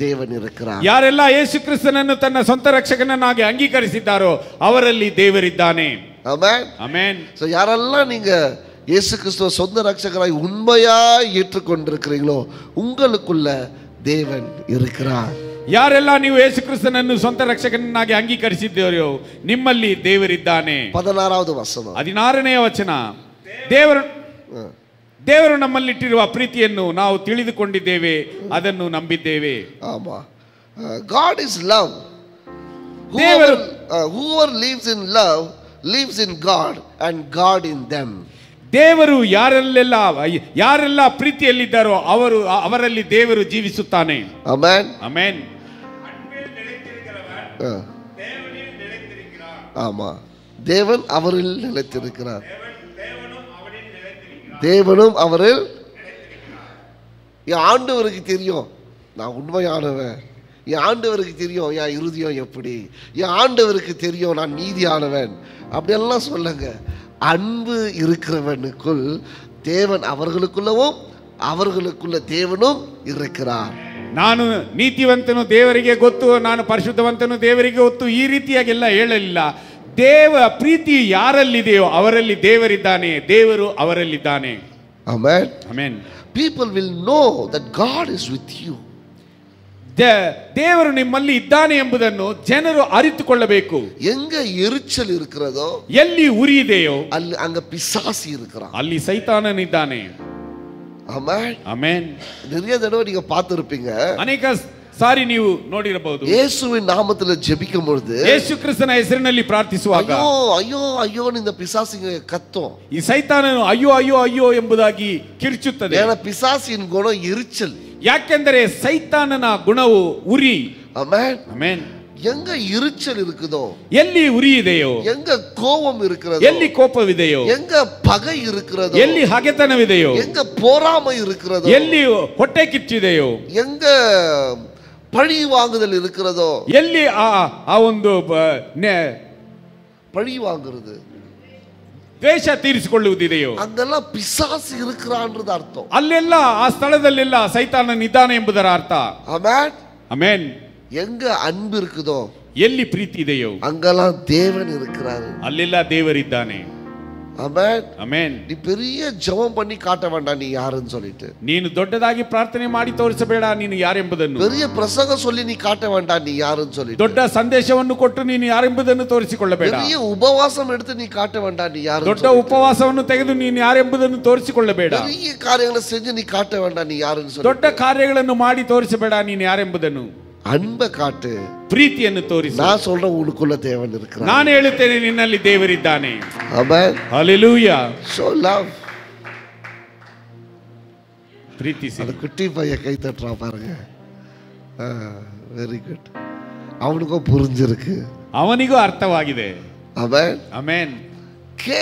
ದೇವನ್ ಇರುಕ್ರಾನ್ ಯಾರೆಲ್ಲ ಯೇಸು ಕ್ರಿಸ್ತನನ್ನು ತನ್ನ ಸ್ವಂತ ರಕ್ಷಕನನ್ನಾಗಿ ಅಂಗೀಕರಿಸಿದ್ದಾರೋ ಅವರಲ್ಲಿ ದೇವರಿದ್ದಾನೆ அமேன் அமேன் ஸோ யாரெல்லாம் நீங்கள் இயேசு கிறிஸ்துவ சொந்த ரட்சகராய் உண்மையாய் ஏற்றுக்கொண்டிருக்கிறீங்களோ உங்களுக்குள்ள தேவன் இருக்கிறார் ಯಾರೆಲ್ಲ ನೀವು ಯೇಸು ಕ್ರಿಸ್ತನನ್ನು ಸ್ವಂತ ರಕ್ಷಕನನ್ನಾಗಿ ಅಂಗೀಕರಿಸಿದ್ದೀರೋ ನಿಮ್ಮಲ್ಲಿ ದೇವರಿದ್ದಾನೆ ಪದನಾರಾವದು ವಸನ ಹದಿನಾರನೆಯ ವಚನ ದೇವರು ದೇವರು ನಮ್ಮಲ್ಲಿಟ್ಟಿರುವ ಪ್ರೀತಿಯನ್ನು ನಾವು ತಿಳಿದುಕೊಂಡಿದ್ದೇವೆ ಅದನ್ನು ನಂಬಿದ್ದೇವೆ ಆಮಾ ಗಾಡ್ ಇಸ್ ಲವ್ ದೇವರು whoever lives in love lives in God and God in them ದೇವರು ಯಾರಲ್ಲೆಲ್ಲ ಯಾರೆಲ್ಲ ಪ್ರೀತಿಯಲ್ಲಿದ್ದಾರೋ ಅವರು ಅವರಲ್ಲಿ ದೇವರು ಜೀವಿಸುತ್ತಾನೆ ಅಮೆನ್ ಅಮೆನ್ ஆமாம் ದೇವನ್ ಅವರಲ್ಲಿ நிலைத்திருக்கிறார் தேவனும் அவரில் என் ஆண்டவருக்கு தெரியும் நான் உண்மையானவன் என் ஆண்டவருக்கு தெரியும் என் இறுதியம் எப்படி என் ஆண்டவருக்கு தெரியும் நான் நீதியானவன் அப்படியெல்லாம் சொல்லுங்க அன்பு இருக்கிறவனுக்குள் தேவன் அவர்களுக்குள்ளவும் ಅವರುಗಳ ದೇವನು ಇರುಕ್ರಾರ್ ನಾನು ನೀತಿವಂತನು ದೇವರಿಗೆ ಗೊತ್ತು ನಾನು ಪರಿಶುದ್ಧವಂತನು ದೇವರಿಗೆ ಗೊತ್ತು ಈ ರೀತಿಯಾಗೆಲ್ಲ ಹೇಳಲಿಲ್ಲ ದೇವ ಪ್ರೀತಿ ಯಾರಲ್ಲಿದೆಯೋ ಅವರಲ್ಲಿ ದೇವರಿದ್ದಾನೆ ದೇವರು ಅವರಲ್ಲಿದ್ದಾನೆ Amen. Amen. People will know that God is with you. ದೇವರು ನಿಮ್ಮಲ್ಲಿ ಇದ್ದಾನೆ ಎಂಬುದನ್ನು ಜನರು ಅರಿತುಕೊಳ್ಳಬೇಕು ಎಂಗ ಎರಿಚಲ್ ಇರುತ್ತದೋ ಎಲ್ಲಿ ಉರಿ ಇದೆಯೋ ಅಲ್ಲಿ ಅಂಗ ಪಿಸಾಸಿ இருக்கிறான் ಅಲ್ಲಿ ಸೈತಾನನಿದ್ದಾನೆ ಆಮೆನ್ ಆಮೆನ್ நிறைய தடவை நீங்க பார்த்திருப்பீங்க ಅನೇಕ ಸಾರಿ ನೀವು ನೋಡಿರಬಹುದು ಯೇಸುವಿನ ನಾಮದಲ್ಲಿ ಜಪಿக்கும் பொழுது ಯೇಸು ಕ್ರಿಸ್ತನ ಹೆಸರಿನಲ್ಲಿ ಪ್ರಾರ್ಥಿಸುವಾಗ ಅಯ್ಯೋ ಅಯ್ಯೋ ಅಯ್ಯೋ ನಿಂದ ಪಿಸಾಸಿಗೆ ಕತ್ತು ಈ ಸೈತಾನನು ಅಯ್ಯೋ ಅಯ್ಯೋ ಅಯ್ಯೋ ಎಂಬುದಾಗಿ ಕಿರ್ಚುತ್ತದೆ ಏನ ಪಿಸಾಸಿನ ಗುಣ ಇರಿಚಲ್ ಯಾಕೆಂದರೆ ಸೈತಾನನ ಗುಣವು ಉರಿ ಆಮೆನ್ ಆಮೆನ್ எங்க இருச்சல் இருக்குதோ எல்லி உரி இதெயோ எங்க கோபம் இருக்கிறதோ எல்லி கோபம் இதெயோ எங்க பகை இருக்கிறதோ எல்லி ஹகத்தனம் இதெயோ எங்க போராமை இருக்கிறதோ எல்லி ಹೊಟ್ಟೆ ಕಿಚ್ಚಿದೆಯೋ எங்க பழி வாங்குதல் இருக்கிறதோ எல்லி அவந்து பழி வாங்குறது தேச தீர்ச்சி இதையோ அங்கெல்லாம் பிசாசு இருக்கிறான்றது அர்த்தம் அல்லெல்லாம் ஆ சைத்தான நிதானம் என்பதர் அர்த்தம் அமேன் அமேன் எங்க அன்பு இருக்குதோ எல்லி பிரீத்தி இதையோ அங்கெல்லாம் தேவன் இருக்கிறார் அல்லெல்லாம் தேவர் இதானே ಅದೇ ಅಮೆನ್ ನೀ ಬೆರಿಯ ಜಬ್ ಬನ್ನಿ ಕಾಟವಂಡಾ ನೀ ಯಾರು ನೀನು ದೊಡ್ಡದಾಗಿ ಪ್ರಾರ್ಥನೆ ಮಾಡಿ ತೋರಿಸಬೇಡ ನೀನು ಯಾರೆಂಬುದನ್ನು ಪ್ರಸಂಗ சொல்லಿ ನೀ ಕಾಟವಂಟಾ ನೀ ಯಾರುನ್ ಸೊ ದೊಡ್ಡ ಸಂದೇಶವನ್ನು ಕೊಟ್ಟು ನೀನು ಯಾರೆಂಬುದನ್ನು ತೋರಿಸಿಕೊಳ್ಳಬೇಡ ಕೊಳ್ಳಬೇಡ ನೀ ಉಪವಾಸವ್ದು ನೀ ಕಾಟವೆಂಡಾ ನೀ ಯಾರು ದೊಡ್ಡ ಉಪವಾಸವನ್ನು ತೆಗೆದು ನೀನು ಯಾರೆಂಬುದನ್ನು ತೋರಿಸಿಕೊಳ್ಳಬೇಡ ಕೊಳ್ಳಬೇಡ ಈ ಕಾರ್ಯಗಳು ಸೇದು ನೀ ಕಾಟ ಬೇಂಡಾ ನೀ ಯಾರನ್ನು ದೊಡ್ಡ ಕಾರ್ಯಗಳನ್ನು ಮಾಡಿ ತೋರಿಸಬೇಡ ನೀನ್ ಯಾರೆಂಬುದನು ಅನ್ಬ ಕಾಟು ಪ್ರೀತಿಯನ್ನು ತೋರಿಸಿ ನಾ ಸೊಲ್ಲ ಉಳುಕುಲ ದೇವನ್ ಇರುತ್ತಾನೆ ನಾನು ಹೇಳುತ್ತೇನೆ ನಿನ್ನಲ್ಲಿ ದೇವರಿದ್ದಾನೆ ಅಮೆನ್ ಹalleluya so love ಪ್ರೀತಿಸಿ ಅದು ಕುಟ್ಟಿ பைய ಕೈ ತಟ್ರಾ பாருங்க வெரி குட் அவனுக்கோ புரிஞ்சிருக்கு அவனிக்கோ அர்த்தவாகிதே அமேன் அமேன் கே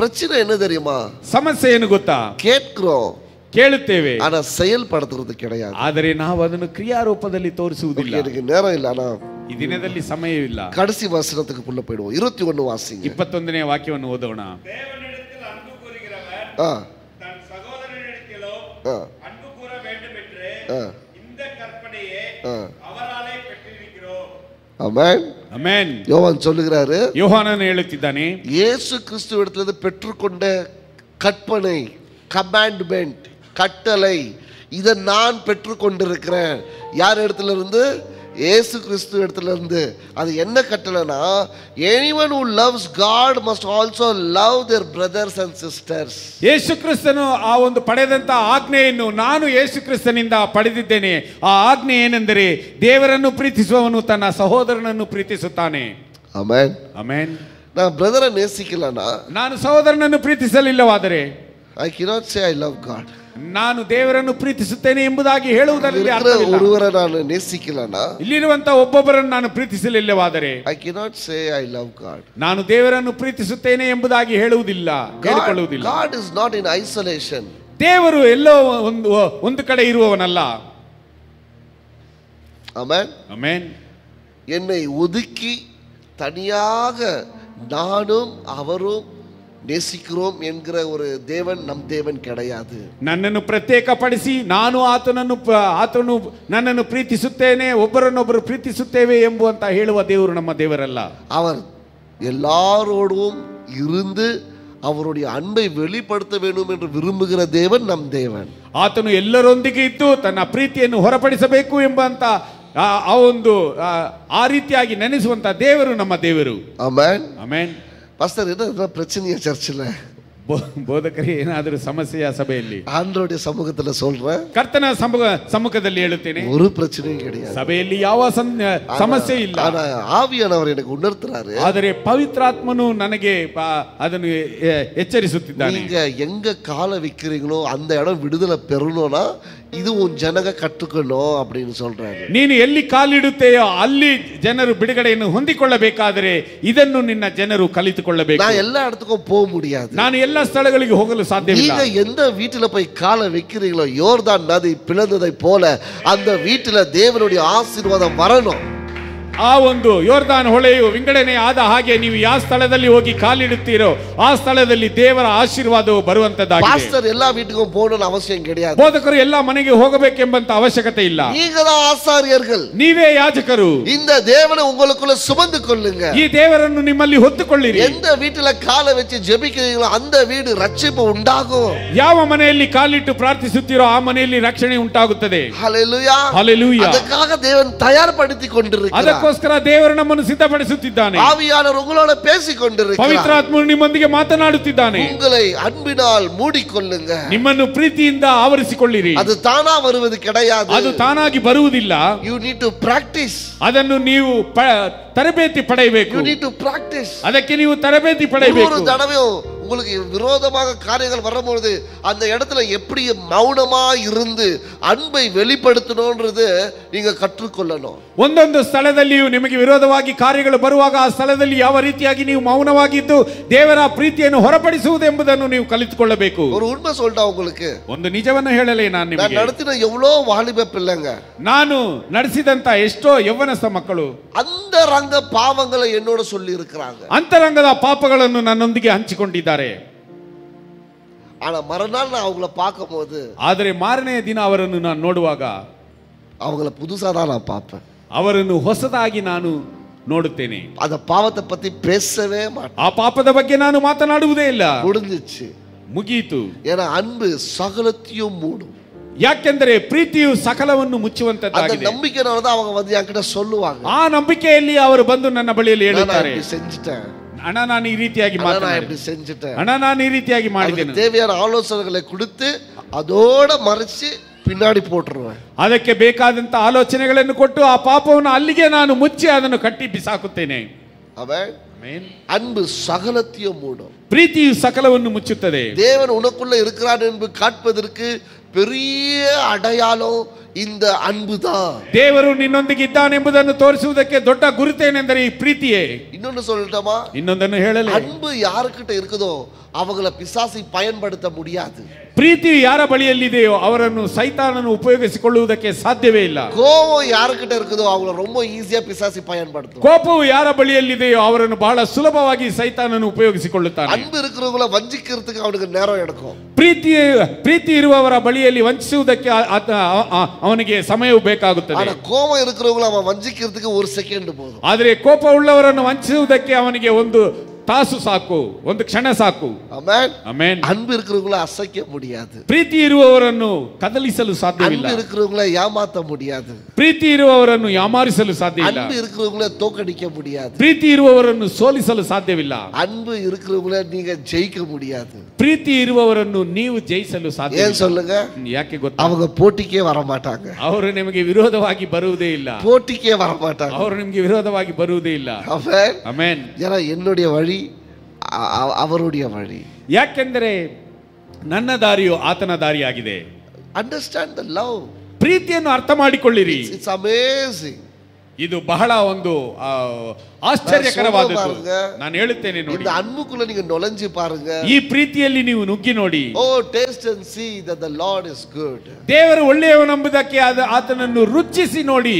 பிரச்சனை என்ன தெரியுமா சமஸ்ய ಏನು ಗೊತ್ತಾ கேட்கிறோம் ಕೇಳುತ್ತೇವೆ ಆನ செயல்படுத்துறது கிடையாது ಆದರೆ ನಾವು ಅದನ್ನು ಕ್ರಿಯಾರೂಪದಲ್ಲಿ ತೋರಿಸುವುದಿಲ್ಲ எனக்கு நேரம் இல்ல ஆனா ಈ ದಿನದಲ್ಲಿ ಸಮಯವಿಲ್ಲ கடைசி வசனத்துக்கு புள்ள போய்டுவோம் 21 வாசிங்க 21ನೇ ವಾಕ್ಯವನ್ನು ಓದೋಣ தேவனிடத்தில் அன்பு கூறுகிறவர் தன் சகோதரனிடத்திலோ அன்பு கூற வேண்டும் என்று இந்த கற்பனையே அவராலே பெற்றிருக்கிறோம் ஆமென் ஆமென் யோவான் சொல்லுகிறாரு யோவானன் எழுத்திದ್ದಾನೆ இயேசு கிறிஸ்துவிடத்திலிருந்து பெற்றுக்கொண்ட கற்பனை கமாண்ட்மெண்ட் கட்டளை இதை நான் பெற்றுக்கொண்டிருக்கிறேன் யார் இடத்துல இருந்து ஏசு கிறிஸ்து இடத்துல இருந்து அது என்ன கட்டளைனா anyone who loves God must also love their brothers and sisters ಯೇಸು ಕ್ರಿಸ್ತನು ಆ ಒಂದು ಪಡೆದಂತ ಆಜ್ಞೆಯನ್ನು ನಾನು ಯೇಸು ಕ್ರಿಸ್ತನಿಂದ ಪಡೆದಿದ್ದೇನೆ ಆ ಆಜ್ಞೆ ಏನೆಂದರೆ ದೇವರನ್ನು ಪ್ರೀತಿಸುವವನು ತನ್ನ ಸಹೋದರನನ್ನು ಪ್ರೀತಿಸುತ್ತಾನೆ ಆಮೆನ್ ಆಮೆನ್ ನಾನು ಬ್ರದರನ್ನು ನೇಸಿಕಲನ ನಾನು ಸಹೋದರನನ್ನು ಪ್ರೀತಿಸಲಿಲ್ಲವಾದರೆ I can not say I love God ನಾನು ದೇವರನ್ನು ಪ್ರೀತಿಸುತ್ತೇನೆ ಎಂಬುದಾಗಿ ಹೇಳುವುದರಲ್ಲಿ ಅರ್ಥವಿಲ್ಲ ಒಬ್ಬೊಬ್ಬರನ್ನು ನಾನು ಪ್ರೀತಿಸಲಿಲ್ಲವಾದರೆ I cannot say I love God ನಾನು ದೇವರನ್ನು ಪ್ರೀತಿಸುತ್ತೇನೆ ಎಂಬುದಾಗಿ ಹೇಳುವುದಿಲ್ಲ ಹೇಳಿಕೊಳ್ಳುವುದಿಲ್ಲ God is not in isolation ದೇವರು ಎಲ್ಲೋ ಒಂದು ಒಂದು ಕಡೆ ಇರುವವನಲ್ಲ Amen. ಆಮೇನ್ என்னை ஒதுக்கி தனியாக ನಾನು ಅವರು నేసిక్రోమ్ ఎన్గిற ஒரு தேவன் நம் தேவன் கிடையாது నన్నను ప్రత్యేకపడిసి ನಾನು ಆತನನ್ನು ಆತನು ನನ್ನನ್ನು ಪ್ರೀತಿಸುತ್ತೇನೆ ಒಬ್ಬರನ್ನೊಬ್ಬರು ಪ್ರೀತಿಸುತ್ತೇವೆ ಎಂಬುವಂತ ಹೇಳುವ ದೇವರು ನಮ್ಮ ದೇವರಲ್ಲ அவர் எல்லாரோடும் இருந்து அவருடைய அன்பை வெளிப்படுத்த வேண்டும் என்று விரும்புகிற தேவன் நம் தேவன் ಆತನು ಎಲ್ಲರೊಂದಿಗೆ ಇದ್ದು ತನ್ನ ಪ್ರೀತಿಯನ್ನು ಹೊರಪಡಿಸಬೇಕು ಎಂಬಂತ ಆ ಒಂದು ಆ ರೀತಿಯಾಗಿ ನೆನೆಸುವಂತ ದೇವರು ನಮ್ಮ ದೇವರು ಆಮೆನ್ ಆಮೆನ್ பாஸ்டர் என்ன பிரச்சனையா சர்ச்சில் போதகரே ஏனாதரு சமசியா சபையில்லி ஆண்டருடைய சமூகத்துல சொல்றேன் கர்த்தன சமூக சமூகத்தில் எழுத்தினே ஒரு பிரச்சனையும் கிடையாது சபையில்லி யாவா சம் சமஸ்யை இல்ல ஆனா எனக்கு உணர்த்துறாரு ஆதரே பவித்ராத்மனு நனகே அதனு எச்சரி சுத்தி நீங்க எங்க கால விக்கிறீங்களோ அந்த இடம் விடுதலை பெறணும்னா இது உன் ஜனக ಕಟ್ಟುಕೊಳ್ಳೋ அப்படின்னு சொல்றாரு ನೀನು ಎಲ್ಲಿ ಕಾಲಿಡುತ್ತೆಯೋ ಅಲ್ಲಿ ಜನರು ಬಿಡುಗಡೆಯನ್ನು ಹೊಂದಿಕೊಳ್ಳಬೇಕಾದರೆ ಇದನ್ನು ஜனரு ಜನರು கொள்ள நான் எல்லா இடத்துக்கும் போக முடியாது நான் எல்லா ಸ್ಥಳಗಳಿಗೆ ಹೋಗಲು ಸಾಧ್ಯವಿಲ್ಲ நீங்க எந்த வீட்டுல போய் காலை வைக்கிறீங்களோ யோர்தான் நதி பிளந்ததை போல அந்த வீட்டுல தேவனுடைய ஆசீர்வாதம் வரணும் ಆ ಒಂದು ಯೋರ್ದಾನ್ ಹೊಳೆಯು ವಿಂಗಡಣೆ ಆದ ಹಾಗೆ ನೀವು ಯಾವ ಸ್ಥಳದಲ್ಲಿ ಹೋಗಿ ಕಾಲಿಡುತ್ತೀರೋ ಆ ಸ್ಥಳದಲ್ಲಿ ದೇವರ ಆಶೀರ್ವಾದವು ಬರುವಂತದ್ದಾಗಿದೆ ಪಾಸ್ಟರ್ ಎಲ್ಲಾ வீட்டுக்கு போகணும் அவசியம் கிடையாது போதಕರು ಎಲ್ಲಾ ಮನೆಗೆ ಹೋಗಬೇಕೆಂಬಂತ ಅವಶ್ಯಕತೆ ಇಲ್ಲ ನೀಗಳ ಆಸಾರ್ಯர்கள் ನೀವೇ ಯಾಜಕರು இந்த தேவனை உங்களுக்குள்ள சுமந்து கொள்ளுங்க ಈ ದೇವರನ್ನು ನಿಮ್ಮಲ್ಲಿ ಹೊತ್ತುಕೊಳ್ಳಿರಿ ಎಂದ வீட்டுல கால வச்சு ஜெபிக்கிறீங்களோ அந்த வீடு ரட்சிப்பு உண்டாகும் ಯಾವ ಮನೆಯಲ್ಲಿ ಕಾಲಿಟ್ಟು ಪ್ರಾರ್ಥಿಸುತ್ತೀರೋ ಆ ಮನೆಯಲ್ಲಿ ರಕ್ಷಣೆ ಉಂಟಾಗುತ್ತದೆ ஹalleluya ஹalleluya ಅದಕ್ಕಾக தேவன் தயார்படுத்தி கொண்டிருக்கிறார் ಅದಕ್ಕೆ ಅದಕ್ಕೋಸ್ಕರ ದೇವರು ನಮ್ಮನ್ನು ಸಿದ್ಧಪಡಿಸುತ್ತಿದ್ದಾನೆ ஆவியானவர் உங்களோட பேசிக்கொண்டிருக்கிறார் ಪವಿತ್ರಾತ್ಮನು ನಿಮ್ಮೊಂದಿಗೆ ಮಾತನಾಡುತ್ತಿದ್ದಾನೆ உங்களை அன்பினால் மூடிக்கொள்ளுங்க ನಿಮ್ಮನ್ನು ಪ್ರೀತಿಯಿಂದ ಆವರಿಸಿಕೊಳ್ಳಿರಿ ಅದು தானா ಬರುವುದು கிடையாது ಅದು ತಾನಾಗಿ ಬರುವುದಿಲ್ಲ ಯು ನೀಡ್ ಟು ಪ್ರಾಕ್ಟೀಸ್ ಅದನ್ನು ನೀವು ಪ- ತರಬೇತಿ ಪಡೆಯಬೇಕು ಯು ನೀಡ್ ಟು ಪ್ರಾಕ್ಟೀಸ್ ಅದಕ್ಕೆ ನೀವು ತರಬೇತಿ ಪಡೆಯಬೇಕು ஒரு உங்களுக்கு விரோதமாக காரியங்கள் வரும்பொழுது அந்த இடத்துல எப்படி மௌனமா இருந்து அன்பை வெளிப்படுத்தணும்ன்றது நீங்க கற்றுக்கொள்ளணும் ஒந்தொந்த ஸ்தலதல்லியும் நிமக்கு விரோதமாகி காரியங்கள் வருவாக ஆ ஸ்தலதல்லி யாவ ரீதியாகி நீ மௌனமாகித்து தேவர பிரீத்தியன்னு ஹொரப்படிசுவது என்பதன்னு நீ கலித்து ஒரு உண்மை சொல்லிட்டா உங்களுக்கு ஒன்று நிஜவன ஹேளலை நான் நான் நடத்தின எவ்வளோ வாலிப பிள்ளைங்க நானும் நடிசிதந்த எஷ்டோ எவ்வனச மக்களும் அந்த பாவங்களை என்னோட சொல்லி இருக்கிறாங்க அந்த ரங்கதா நான் நொந்திக்கு அஞ்சு கொண்டிருந்தேன் இருக்கிறாரே ஆனா மறுநாள் நான் அவங்கள பார்க்கும் போது ஆதரே மாறினே தினம் அவர் நான் நோடுவாக அவங்கள புதுசா தான் நான் பார்ப்பேன் அவர் ஹொசதாகி நானு நோடுத்தேனே அத பாவத்தை பத்தி பேசவே மாட்டேன் ஆ பாப்பத பத்தி நானு மாத்த நாடுவதே இல்ல முடிஞ்சிச்சு முகித்து என அன்பு சகலத்தையும் மூடும் ಯಾಕೆಂದರೆ ಪ್ರೀತಿಯು ಸಕಲವನ್ನು ಮುಚ್ಚುವಂತದ್ದಾಗಿದೆ ನಂಬಿಕೆ ಅವಾಗ ಬಂದು ಆ ನಂಬಿಕೆಯಲ್ಲಿ ಅವರು ಬಂದು ನನ್ನ ಬಳಿಯಲ್ಲಿ ಹೇಳುತ್ತಾರೆ ஆனா நான் நீதியாகி மாட்டேன் நான் இப்படி செஞ்சுட்டேன் நான் நீதியாகி மாட்டேன் தேவையான ஆலோசனைகளை கொடுத்து அதோட மறைச்சு பின்னாடி போட்டுருவேன் அதுக்கு பேக்காதந்த ஆலோசனைகள் கொட்டு ஆ பாப்பவன் அல்லிகே நான் முச்சி அதனை கட்டி பிசாக்குத்தேனே அவன் அன்பு சகலத்தையும் மூடும் பிரீத்தி சகல ஒன்று முச்சுத்ததே தேவன் உனக்குள்ள இருக்கிறான் காட்பதற்கு பெரிய அடையாளம் இந்த ಅನ್ಬು ದೇವರು ನಿನ್ನೊಂದಿಗೆ ಇದ್ದಾನೆ ಎಂಬುದನ್ನು ತೋರಿಸುವುದಕ್ಕೆ ದೊಡ್ಡ ಗುರುತೇನೆಂದರೆ ಈ ಪ್ರೀತಿಯೇ ಇನ್ನೊಂದು சொல்லட்டுமா ಇನ್ನೊಂದನ್ನು ಹೇಳಲಿ ಅನ್ಬು ಯಾರ கிட்ட இருக்குதோ அவங்கள பிசாசி பயன்படுத்த முடியாது ಪ್ರೀತಿ ಯಾರ ಬಳಿಯಲ್ಲಿದೆಯೋ ಅವರನ್ನು ಸೈತಾನನ್ನು ಉಪಯೋಗಿಸಿಕೊಳ್ಳುವುದಕ್ಕೆ ಸಾಧ್ಯವೇ ಇಲ್ಲ ಕೋಪವು ಯಾರ ಕಿಟ ಇರುತ್ತೋ ಅವಳ ರೊಂಬ ಈಸಿಯಾ ಪಿಸಾಸಿ ಪಯನ್ಪಡುತ್ತೆ ಕೋಪವು ಯಾರ ಬಳಿಯಲ್ಲಿದೆಯೋ ಅವರನ್ನು ಬಹಳ ಸುಲಭವಾಗಿ ಸೈತಾನನ್ನು ಉಪಯೋಗಿಸಿಕೊಳ್ಳುತ್ತಾನೆ ಅನ್ಬು ಇರುವವಳ ವಂಚಿக்கிறதுக்கு ಅವನಿಗೆ ನೇರ ಎಡಕೋ ಪ್ರೀತಿ ಪ್ರೀತಿ ಇರುವವರ ಬಳಿಯಲ್ಲಿ ವಂಚಿಸುವುದಕ್ಕೆ ಅವನಿಗೆ ಸಮಯವು ಬೇಕಾಗುತ್ತದೆ ಆದ್ರೆ ಕೋಪ ಇರುವವರನ್ನ ವಂಚಿಸೋದಕ್ಕೆ 1 ಸೆಕೆಂಡ್ ಬೋದು ಆದರೆ ಕೋಪ ಉಳ್ಳವರನ್ನು ವಂಚಿಸುವುದಕ್ಕೆ ಅವನಿಗೆ ಒಂದು தாசு சாக்கு ஒன்று க்ஷண சாக்கு அமேன் அமேன் அன்பு இருக்கிறவங்களை அசைக்க முடியாது பிரீத்தி இருவரன்னு கதலி செல்லு சாத்தியம் இல்லை இருக்கிறவங்களை ஏமாத்த முடியாது பிரீத்தி இருவரன்னு யாமாரி செல்லு சாத்தியம் இல்லை அன்பு இருக்கிறவங்களை தோக்கடிக்க முடியாது பிரீத்தி இருவரன்னு சோழி செல்லு சாத்தியம் இல்லை அன்பு இருக்கிறவங்களை நீங்க ஜெயிக்க முடியாது பிரீத்தி இருவரன்னு நீ ஜெய் செல்லு சாத்தியம் ஏன் சொல்லுங்க ஏக்கே கொத்து அவங்க போட்டிக்கே வர மாட்டாங்க அவர் நமக்கு விரோதவாகி வருவதே இல்லை போட்டிக்கே வர மாட்டாங்க அவர் நமக்கு விரோதவாகி வருவதே இல்லை அமேன் ஏன்னா என்னுடைய வழி ಅವರುಡಿಯ ಮಾಡಿ ಯಾಕೆಂದರೆ ನನ್ನ ದಾರಿಯು ಆತನ ದಾರಿಯಾಗಿದೆ ಅಂಡರ್ಸ್ಟ್ಯಾಂಡ್ ದ ಲವ್ ಪ್ರೀತಿಯನ್ನು ಅರ್ಥ ಮಾಡಿಕೊಳ್ಳಿರಿ ಇಟ್ಸ್ ಅಮೇಸಿಂಗ್ ಇದು ಬಹಳ ಒಂದು ಆಶ್ಚರ್ಯಕರವಾದದ್ದು ನಾನು ಹೇಳುತ್ತೇನೆ ನೋಡಿ ಇದು ನೀವು ನಿಮಗೆ நுழைஞ்சு ಈ ಪ್ರೀತಿಯಲ್ಲಿ ನೀವು ನುಗ್ಗಿ ನೋಡಿ O taste and see that the Lord is good ದೇವರು ಒಳ್ಳೆಯವನೆಂಬುದಕ್ಕೆ ಆತನನ್ನು ರುಚಿಸಿ ನೋಡಿ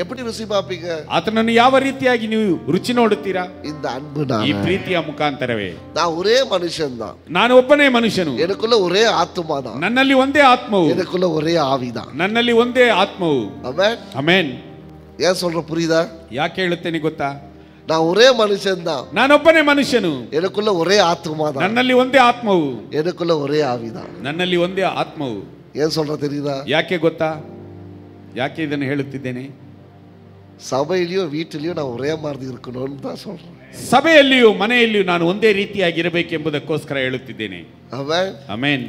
எப்படி ருசி பார்ப்பீங்க ಆತನನ್ನು ಯಾವ ರೀತಿಯಾಗಿ ನೀವು ರುಚಿ ನೋಡುತ್ತೀರಾ ಇದ್ದ அன்பு ಈ ಪ್ರೀತಿಯ ಮುಖಾಂತರವೇ ನಾ ಒರೇ மனுஷன்தான் ನಾನು ಒಬ್ಬನೇ ಮನುಷ್ಯನು ಎನಕುಲ ಒರೇ ஆத்துமா ನನ್ನಲ್ಲಿ ಒಂದೇ ಆತ್ಮವು ಎನಕುಲ ஒரே ಆವಿದ ನನ್ನಲ್ಲಿ ಒಂದೇ ಆತ್ಮವು ಅಮೇನ್ ಅಮೇನ್ ಏನ್ சொல்ற ಪುರಿದ ಯಾಕೆ ಹೇಳುತ್ತೇನೆ ಗೊತ್ತಾ நான் ஒரே ನಾನು ನಾನೊಬ್ಬನೇ ಮನುಷ್ಯನು எனக்குள்ள ஒரே ஆத்துமா ನನ್ನಲ್ಲಿ ಒಂದೇ ಆತ್ಮವು எனக்குள்ள ஒரே ಆವಿದ ನನ್ನಲ್ಲಿ ಒಂದೇ ಆತ್ಮವು ಏನ್ சொல்ற தெரியுதா ಯಾಕೆ ಗೊತ್ತಾ ಯಾಕೆ ಇದನ್ನು ಹೇಳುತ್ತಿದ್ದೇನೆ ಸಭೆಯಲ್ಲಿಯೋ ವೀಟಲ್ಲಿಯೋ ನಾವು ಒರೇ ಮಾರ್ದು ಇರ್ಕೊಂಡು ಅಂತ ಸೊಲ್ರು ಸಭೆಯಲ್ಲಿಯೂ ಮನೆಯಲ್ಲಿಯೂ ನಾನು ಒಂದೇ ರೀತಿಯಾಗಿರಬೇಕೆಂಬುದಕ್ಕೋಸ್ಕರ ಹೇಳುತ್ತಿದ್ದೇನೆ அவன் அமேன்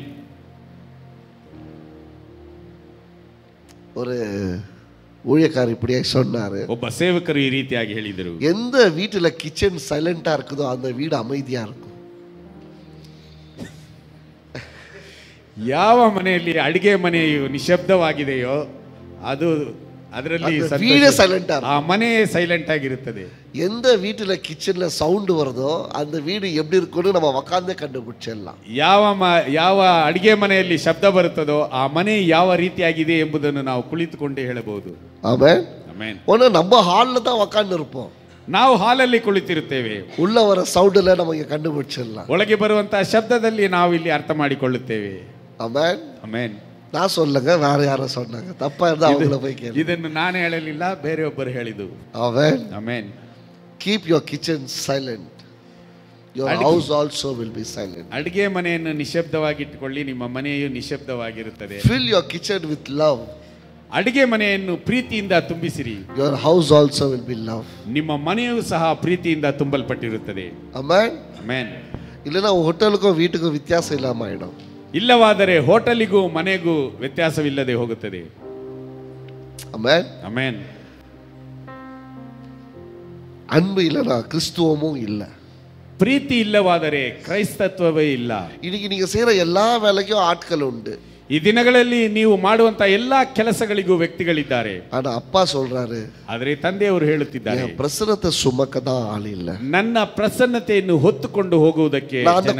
ஒரு ஊழியக்காரர் இப்படியே சொன்னார் ಒಬ್ಬ ಸೇವಕರು ಈ ರೀತಿಯಾಗಿ ಹೇಳಿದರು எந்த வீட்டில் கிச்சன் சைலண்டாக இருக்குதோ அந்த வீடு அமைதியாக இருக்கும் ಯಾವ ಮನೆಯಲ್ಲಿ ಅಡಿಗೆ ಮನೆಯು ನಿಶಬ್ದವಾಗಿದೆಯೋ ಅದು ಅದರಲ್ಲಿ ವೀಡಿಯೋ ಸೈಲೆಂಟ್ ಆ ಮನೆ ಸೈಲೆಂಟ್ ಆಗಿರುತ್ತದೆ ಎಂದ ವೀಟಿನ ಕಿಚನ್ನ ಸೌಂಡ್ ಬರೋದೋ ಅಂದ ವೀಡು ಎಬ್ಬಿ ಇರ್ಕೊಂಡು ನಮ್ಮ ಮಕಾಂದೇ ಕಂಡು ಬಿಡ್ಚೆಲ್ಲ ಯಾವ ಮ ಯಾವ ಅಡಿಗೆ ಮನೆಯಲ್ಲಿ ಶಬ್ದ ಬರುತ್ತದೋ ಆ ಮನೆ ಯಾವ ರೀತಿಯಾಗಿದೆ ಎಂಬುದನ್ನು ನಾವು ಕುಳಿತುಕೊಂಡೇ ಹೇಳಬಹುದು ಆಮೇ ಆಮೇನ್ ಒಂದು ನಮ್ಮ ಹಾಲ್ನತ ಮಕಾಂಡ್ ಇರ್ಪೋ ನಾವು ಹಾಲಲ್ಲಿ ಕುಳಿತಿರುತ್ತೇವೆ ಉಳ್ಳವರ ಸೌಂಡ್ ಎಲ್ಲ ನಮಗೆ ಕಂಡು ಬಿಡ್ಚೆಲ್ಲ ಒಳಗೆ ಬರುವಂತಹ ಶಬ್ದದಲ್ಲಿ ನಾವು ಇಲ್ಲಿ ಅರ್ಥ ಮಾಡಿಕೊಳ್ಳುತ್ತೇವೆ ಆಮೇನ್ ಅಮೇನ್ நான் சொல்லுங்க வேற யாரோ சொன்னாங்க தப்பா இருந்தா அவங்கள போய் கேளு ಇದನ್ನು ನಾನು ಹೇಳಲಿಲ್ಲ ಬೇರೆಯೊಬ್ಬರು ಹೇಳಿದ್ದು அவன் amen keep your kitchen silent your house also will be silent ಅಡುಗೆ ಮನೆಯನ್ನು ನಿಶಬ್ದವಾಗಿಟ್ಟುಕೊಳ್ಳಿ ನಿಮ್ಮ ಮನೆಯು ನಿಶಬ್ದವಾಗಿರುತ್ತದೆ fill your kitchen with love ಅಡುಗೆ ಮನೆಯನ್ನು ಪ್ರೀತಿಯಿಂದ ತುಂಬಿಸಿರಿ your house also will be love ನಿಮ್ಮ ಮನೆಯೂ ಸಹ ಪ್ರೀತಿಯಿಂದ ತುಂಬಲ್ಪಟ್ಟಿರುತ್ತದೆ ಅಮೆನ್ ಅಮೆನ್ ನಾವು ஹோட்டலுக்கும் வீட்டுக்கும் ವ್ಯತ್ಯಾಸ ಇಲ್ಲ ஆகிடும் ಇಲ್ಲವಾದರೆ ಹೋಟೆಲಿಗೂ ಮನೆಗೂ ವ್ಯತ್ಯಾಸವಿಲ್ಲದೆ ಹೋಗುತ್ತದೆ அன்பு இல்லைனா கிறிஸ்துவமும் இல்லை பிரீத்தி இல்லவாதரே கிரைஸ்தத்துவமே இல்லை இன்னைக்கு நீங்க செய்யற எல்லா வேலைக்கும் ஆட்கள் உண்டு ಈ ದಿನಗಳಲ್ಲಿ ನೀವು ಮಾಡುವಂತ ಎಲ್ಲಾ ಕೆಲಸಗಳಿಗೂ ವ್ಯಕ್ತಿಗಳಿದ್ದಾರೆ ಅಪ್ಪ அப்பா ಆದ್ರೆ ಆದರೆ ತಂದೆಯವರು ಹೇಳುತ್ತಿದ್ದಾರೆ ಪ್ರಸನ್ನತೆ ಸುಮಕದ ಆಳಿಲ್ಲ ನನ್ನ ಪ್ರಸನ್ನತೆಯನ್ನು ಹೊತ್ತುಕೊಂಡು ಹೋಗುವುದಕ್ಕೆ நான் அந்த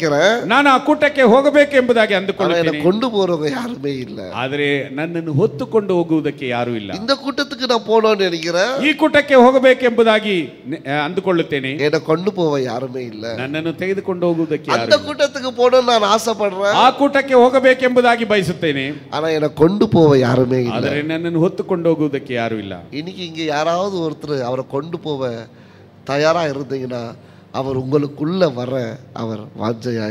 ಜನರಿಲ್ಲ. ನಾನು ಆ ಕೂಟಕ್ಕೆ ಹೋಗಬೇಕೆಂಬುದಾಗಿ ಅಂದುಕೊಂಡು ಕೊಂಡು ಅಂದುಕೊಳ್ಳುತ್ತೇನೆ ಯಾರು ಇಲ್ಲ ಆದರೆ ನನ್ನನ್ನು ಹೊತ್ತುಕೊಂಡು ಹೋಗುವುದಕ್ಕೆ ಯಾರು ಇಲ್ಲ ಇಂದ கூட்டத்துக்கு ನಾ ಪೋಣೋ நினைக்கிறேன் ಈ ಕೂಟಕ್ಕೆ ಹೋಗಬೇಕೆಂಬುದಾಗಿ ಅಂದುಕೊಳ್ಳುತ್ತೇನೆ ಏನ ಕೊಂಡು ಹೋಗುವ யாருமே ಇಲ್ಲ ನನ್ನನ್ನು ತೆಗೆದುಕೊಂಡು ಹೋಗುವುದಕ್ಕೆ ಅಂದ அந்த ಇಲ್ಲ. ನಾನು போகணும்னு ಆ ಕೂಟಕ್ಕೆ ಎಲ್ಲಿಗೆ ಹೋಗಬೇಕೆಂಬುದಾಗಿ ಬಯಸುತ್ತೇನೆ ஆனா என்னை கொண்டு போக ಆದರೆ ನನ್ನನ್ನು ಹೊತ್ತುಕೊಂಡು ಹೋಗುವುದಕ್ಕೆ ಯಾರೂ ಇಲ್ಲ இன்னைக்கு ಹಿಂಗೆ யாராவது ஒருத்தர் ಅವರ கொண்டு போக தயாரா இருந்தீங்கன்னா அவர் உங்களுக்குள்ள வர அவர் வாஞ்சையா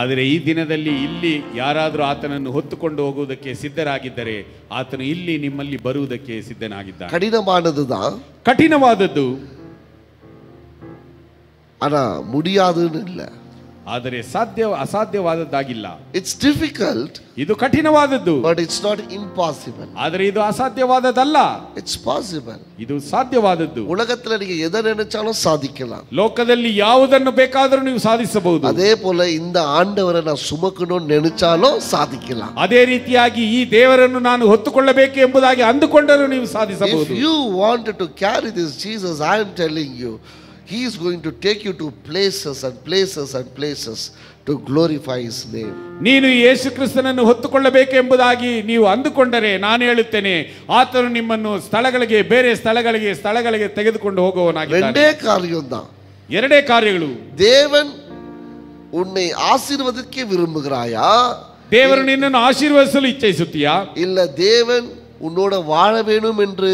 ಆದರೆ ಈ ದಿನದಲ್ಲಿ ಇಲ್ಲಿ ಯಾರಾದರೂ ಆತನನ್ನು ಹೊತ್ತುಕೊಂಡು ಹೋಗುವುದಕ್ಕೆ ಸಿದ್ಧರಾಗಿದ್ದರೆ ಆತನು ಇಲ್ಲಿ ನಿಮ್ಮಲ್ಲಿ ಬರುವುದಕ್ಕೆ ಸಿದ್ಧನಾಗಿದ್ದ கடினமானது ಕಠಿಣವಾದದ್ದು ஆனா முடியாதுன்னு இல்லை ಆದರೆ ಸಾಧ್ಯ ಅಸಾಧ್ಯವಾದದ್ದಾಗಿಲ್ಲ ಇಟ್ಸ್ ಡಿಫಿಕಲ್ಟ್ ಇದು ಕಠಿಣವಾದದ್ದು ಬಟ್ ಇಟ್ಸ್ ನಾಟ್ ಇಂಪಾಸಿಬಲ್ ಆದರೆ ಇದು ಅಸಾಧ್ಯವಾದದಲ್ಲ ಇಟ್ಸ್ ಪಾಸಿಬಲ್ ಇದು ಸಾಧ್ಯವಾದದ್ದು ಉಲಗத்தில் நீங்க எதை நினைச்சாலும் சாதிக்கலாம் லோகದಲ್ಲಿ ಯಾವುದನ್ನು ಬೇಕಾದರೂ ನೀವು ಸಾಧಿಸಬಹುದು ಅದೇ போல இந்த ஆண்டவரை நான் சுமக்கணும்னு நினைச்சாலும் சாதிக்கலாம் ಅದೇ ರೀತಿಯಾಗಿ ಈ ದೇವರನ್ನು ನಾನು ಹೊತ್ತುಕೊಳ್ಳಬೇಕು ಎಂಬುದಾಗಿ ಅಂದುಕೊಂಡರೂ ನೀವು ಸಾಧಿಸಬಹುದು if you want to carry this Jesus I am telling you He is going to take you to places and places and places to glorify His name. ನೀನು ಯೇಸು ಕ್ರಿಸ್ತನನ್ನು ಹೊತ್ತುಕೊಳ್ಳಬೇಕೆಂಬುದಾಗಿ ನೀವು ಅಂದುಕೊಂಡರೆ ನಾನು ಹೇಳುತ್ತೇನೆ ಆತನು ನಿಮ್ಮನ್ನು ಸ್ಥಳಗಳಿಗೆ ಬೇರೆ ಸ್ಥಳಗಳಿಗೆ ಸ್ಥಳಗಳಿಗೆ ತೆಗೆದುಕೊಂಡು ಹೋಗುವವನಾಗಿದ್ದಾನೆ ಎರಡೇ காரியம் ಎರಡೇ ಕಾರ್ಯಗಳು ದೇವನ್ ಉನ್ನೆ ಆಶೀರ್ವದಕ್ಕೆ விரும்புகிறாயா ದೇವರು ನಿನ್ನನ್ನು ಆಶೀರ್ವದಿಸಲು ಇಚ್ಛಿಸುತ್ತೀಯಾ ಇಲ್ಲ ದೇವನ್ ಉನ್ನೋಡ வாழ வேணும் என்று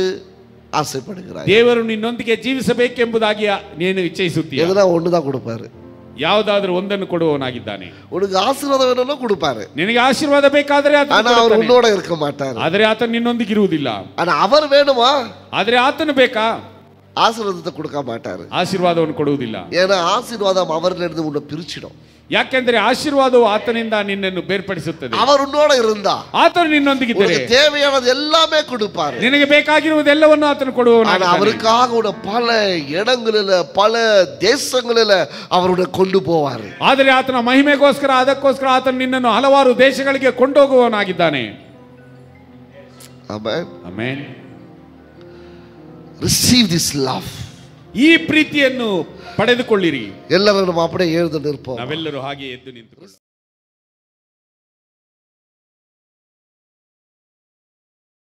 ಆಸೆಪಡುತ್ತಾರೆ ದೇವರು ನಿನ್ನೊಂದಿಗೆ ಜೀವಿಸಬೇಕೆಂಬುದಾಗಿ ನೀನು ಇಚ್ಛಿಸುತ್ತೀಯ ಎದುರ ಒಂದು ಕೊಡುತ್ತಾರೆ ಯಾವುದಾದ್ರೂ ಒಂದನ್ನು ಕೊಡುವವನಾಗಿದ್ದಾನೆ உனக்கு ஆசீர்வாதம் கொடுப்பாரு ನಿನಗೆ ಆಶೀರ್ವಾದ ಬೇಕಾದರೆ ಆತನು ஆனா அவர் உன்னோட இருக்க மாட்டார் ಆದರೆ ಆತನು ನಿನ್ನೊಂದಿಗೆ ಇರುವುದಿಲ್ಲ ஆனா அவர் வேணுமா ಆದರೆ ಆತನು ಬೇಕಾ ಆಶೀರ್ವಾದತೆ ಕೊಡಕ ಮಾಟಾರು ಆಶೀರ್ವಾದವನ್ನು ಕೊಡುವುದಿಲ್ಲ ಏನ ಆಶೀರ್ವಾದ ಅವರಲ್ಲಿருந்து ಉನ್ನ ಪಿರಿಚಿಡೋಂ ಯಾಕೆಂದರೆ ಆಶೀರ್ವಾದವು ಆತನಿಂದ ನಿನ್ನನ್ನು ಬೇರ್ಪಡಿಸುತ್ತದೆ ಅವರು ನೋಡ ಇರಂದ ಆತನು ನಿನ್ನೊಂದಿಗಿದ್ದರೆ ದೇವೆಯಾದ ಎಲ್ಲಾಮೇ ಕೊಡುಪಾರು ನಿನಗೆ ಬೇಕಾಗಿರುವುದೆಲ್ಲವನ್ನು ಆತನು ಕೊಡುವನು அவருக்காக உன பல இடங்களில பல தேசங்களில அவருடைய கொண்டு போவார் ಆದರೆ ಆತನ ಮಹಿಮೆಗೋಸ್ಕರ ಅದಕ್ಕೋಸ್ಕರ ಆತನು ನಿನ್ನನ್ನು ಹಲವಾರು ದೇಶಗಳಿಗೆ ಕೊಂಡೋಗುವವನಾಗಿದ್ದಾನೆ amen amen receive this love ಈ ಪ್ರೀತಿಯನ್ನು ಪಡೆದುಕೊಳ್ಳಿರಿ ಎಲ್ಲರನ್ನು ಮಾಪಡೆ ಏರ್ದು ಅವೆಲ್ಲರೂ ನಾವೆಲ್ಲರೂ ಹಾಗೆ ಎದ್ದು ನಿಂತು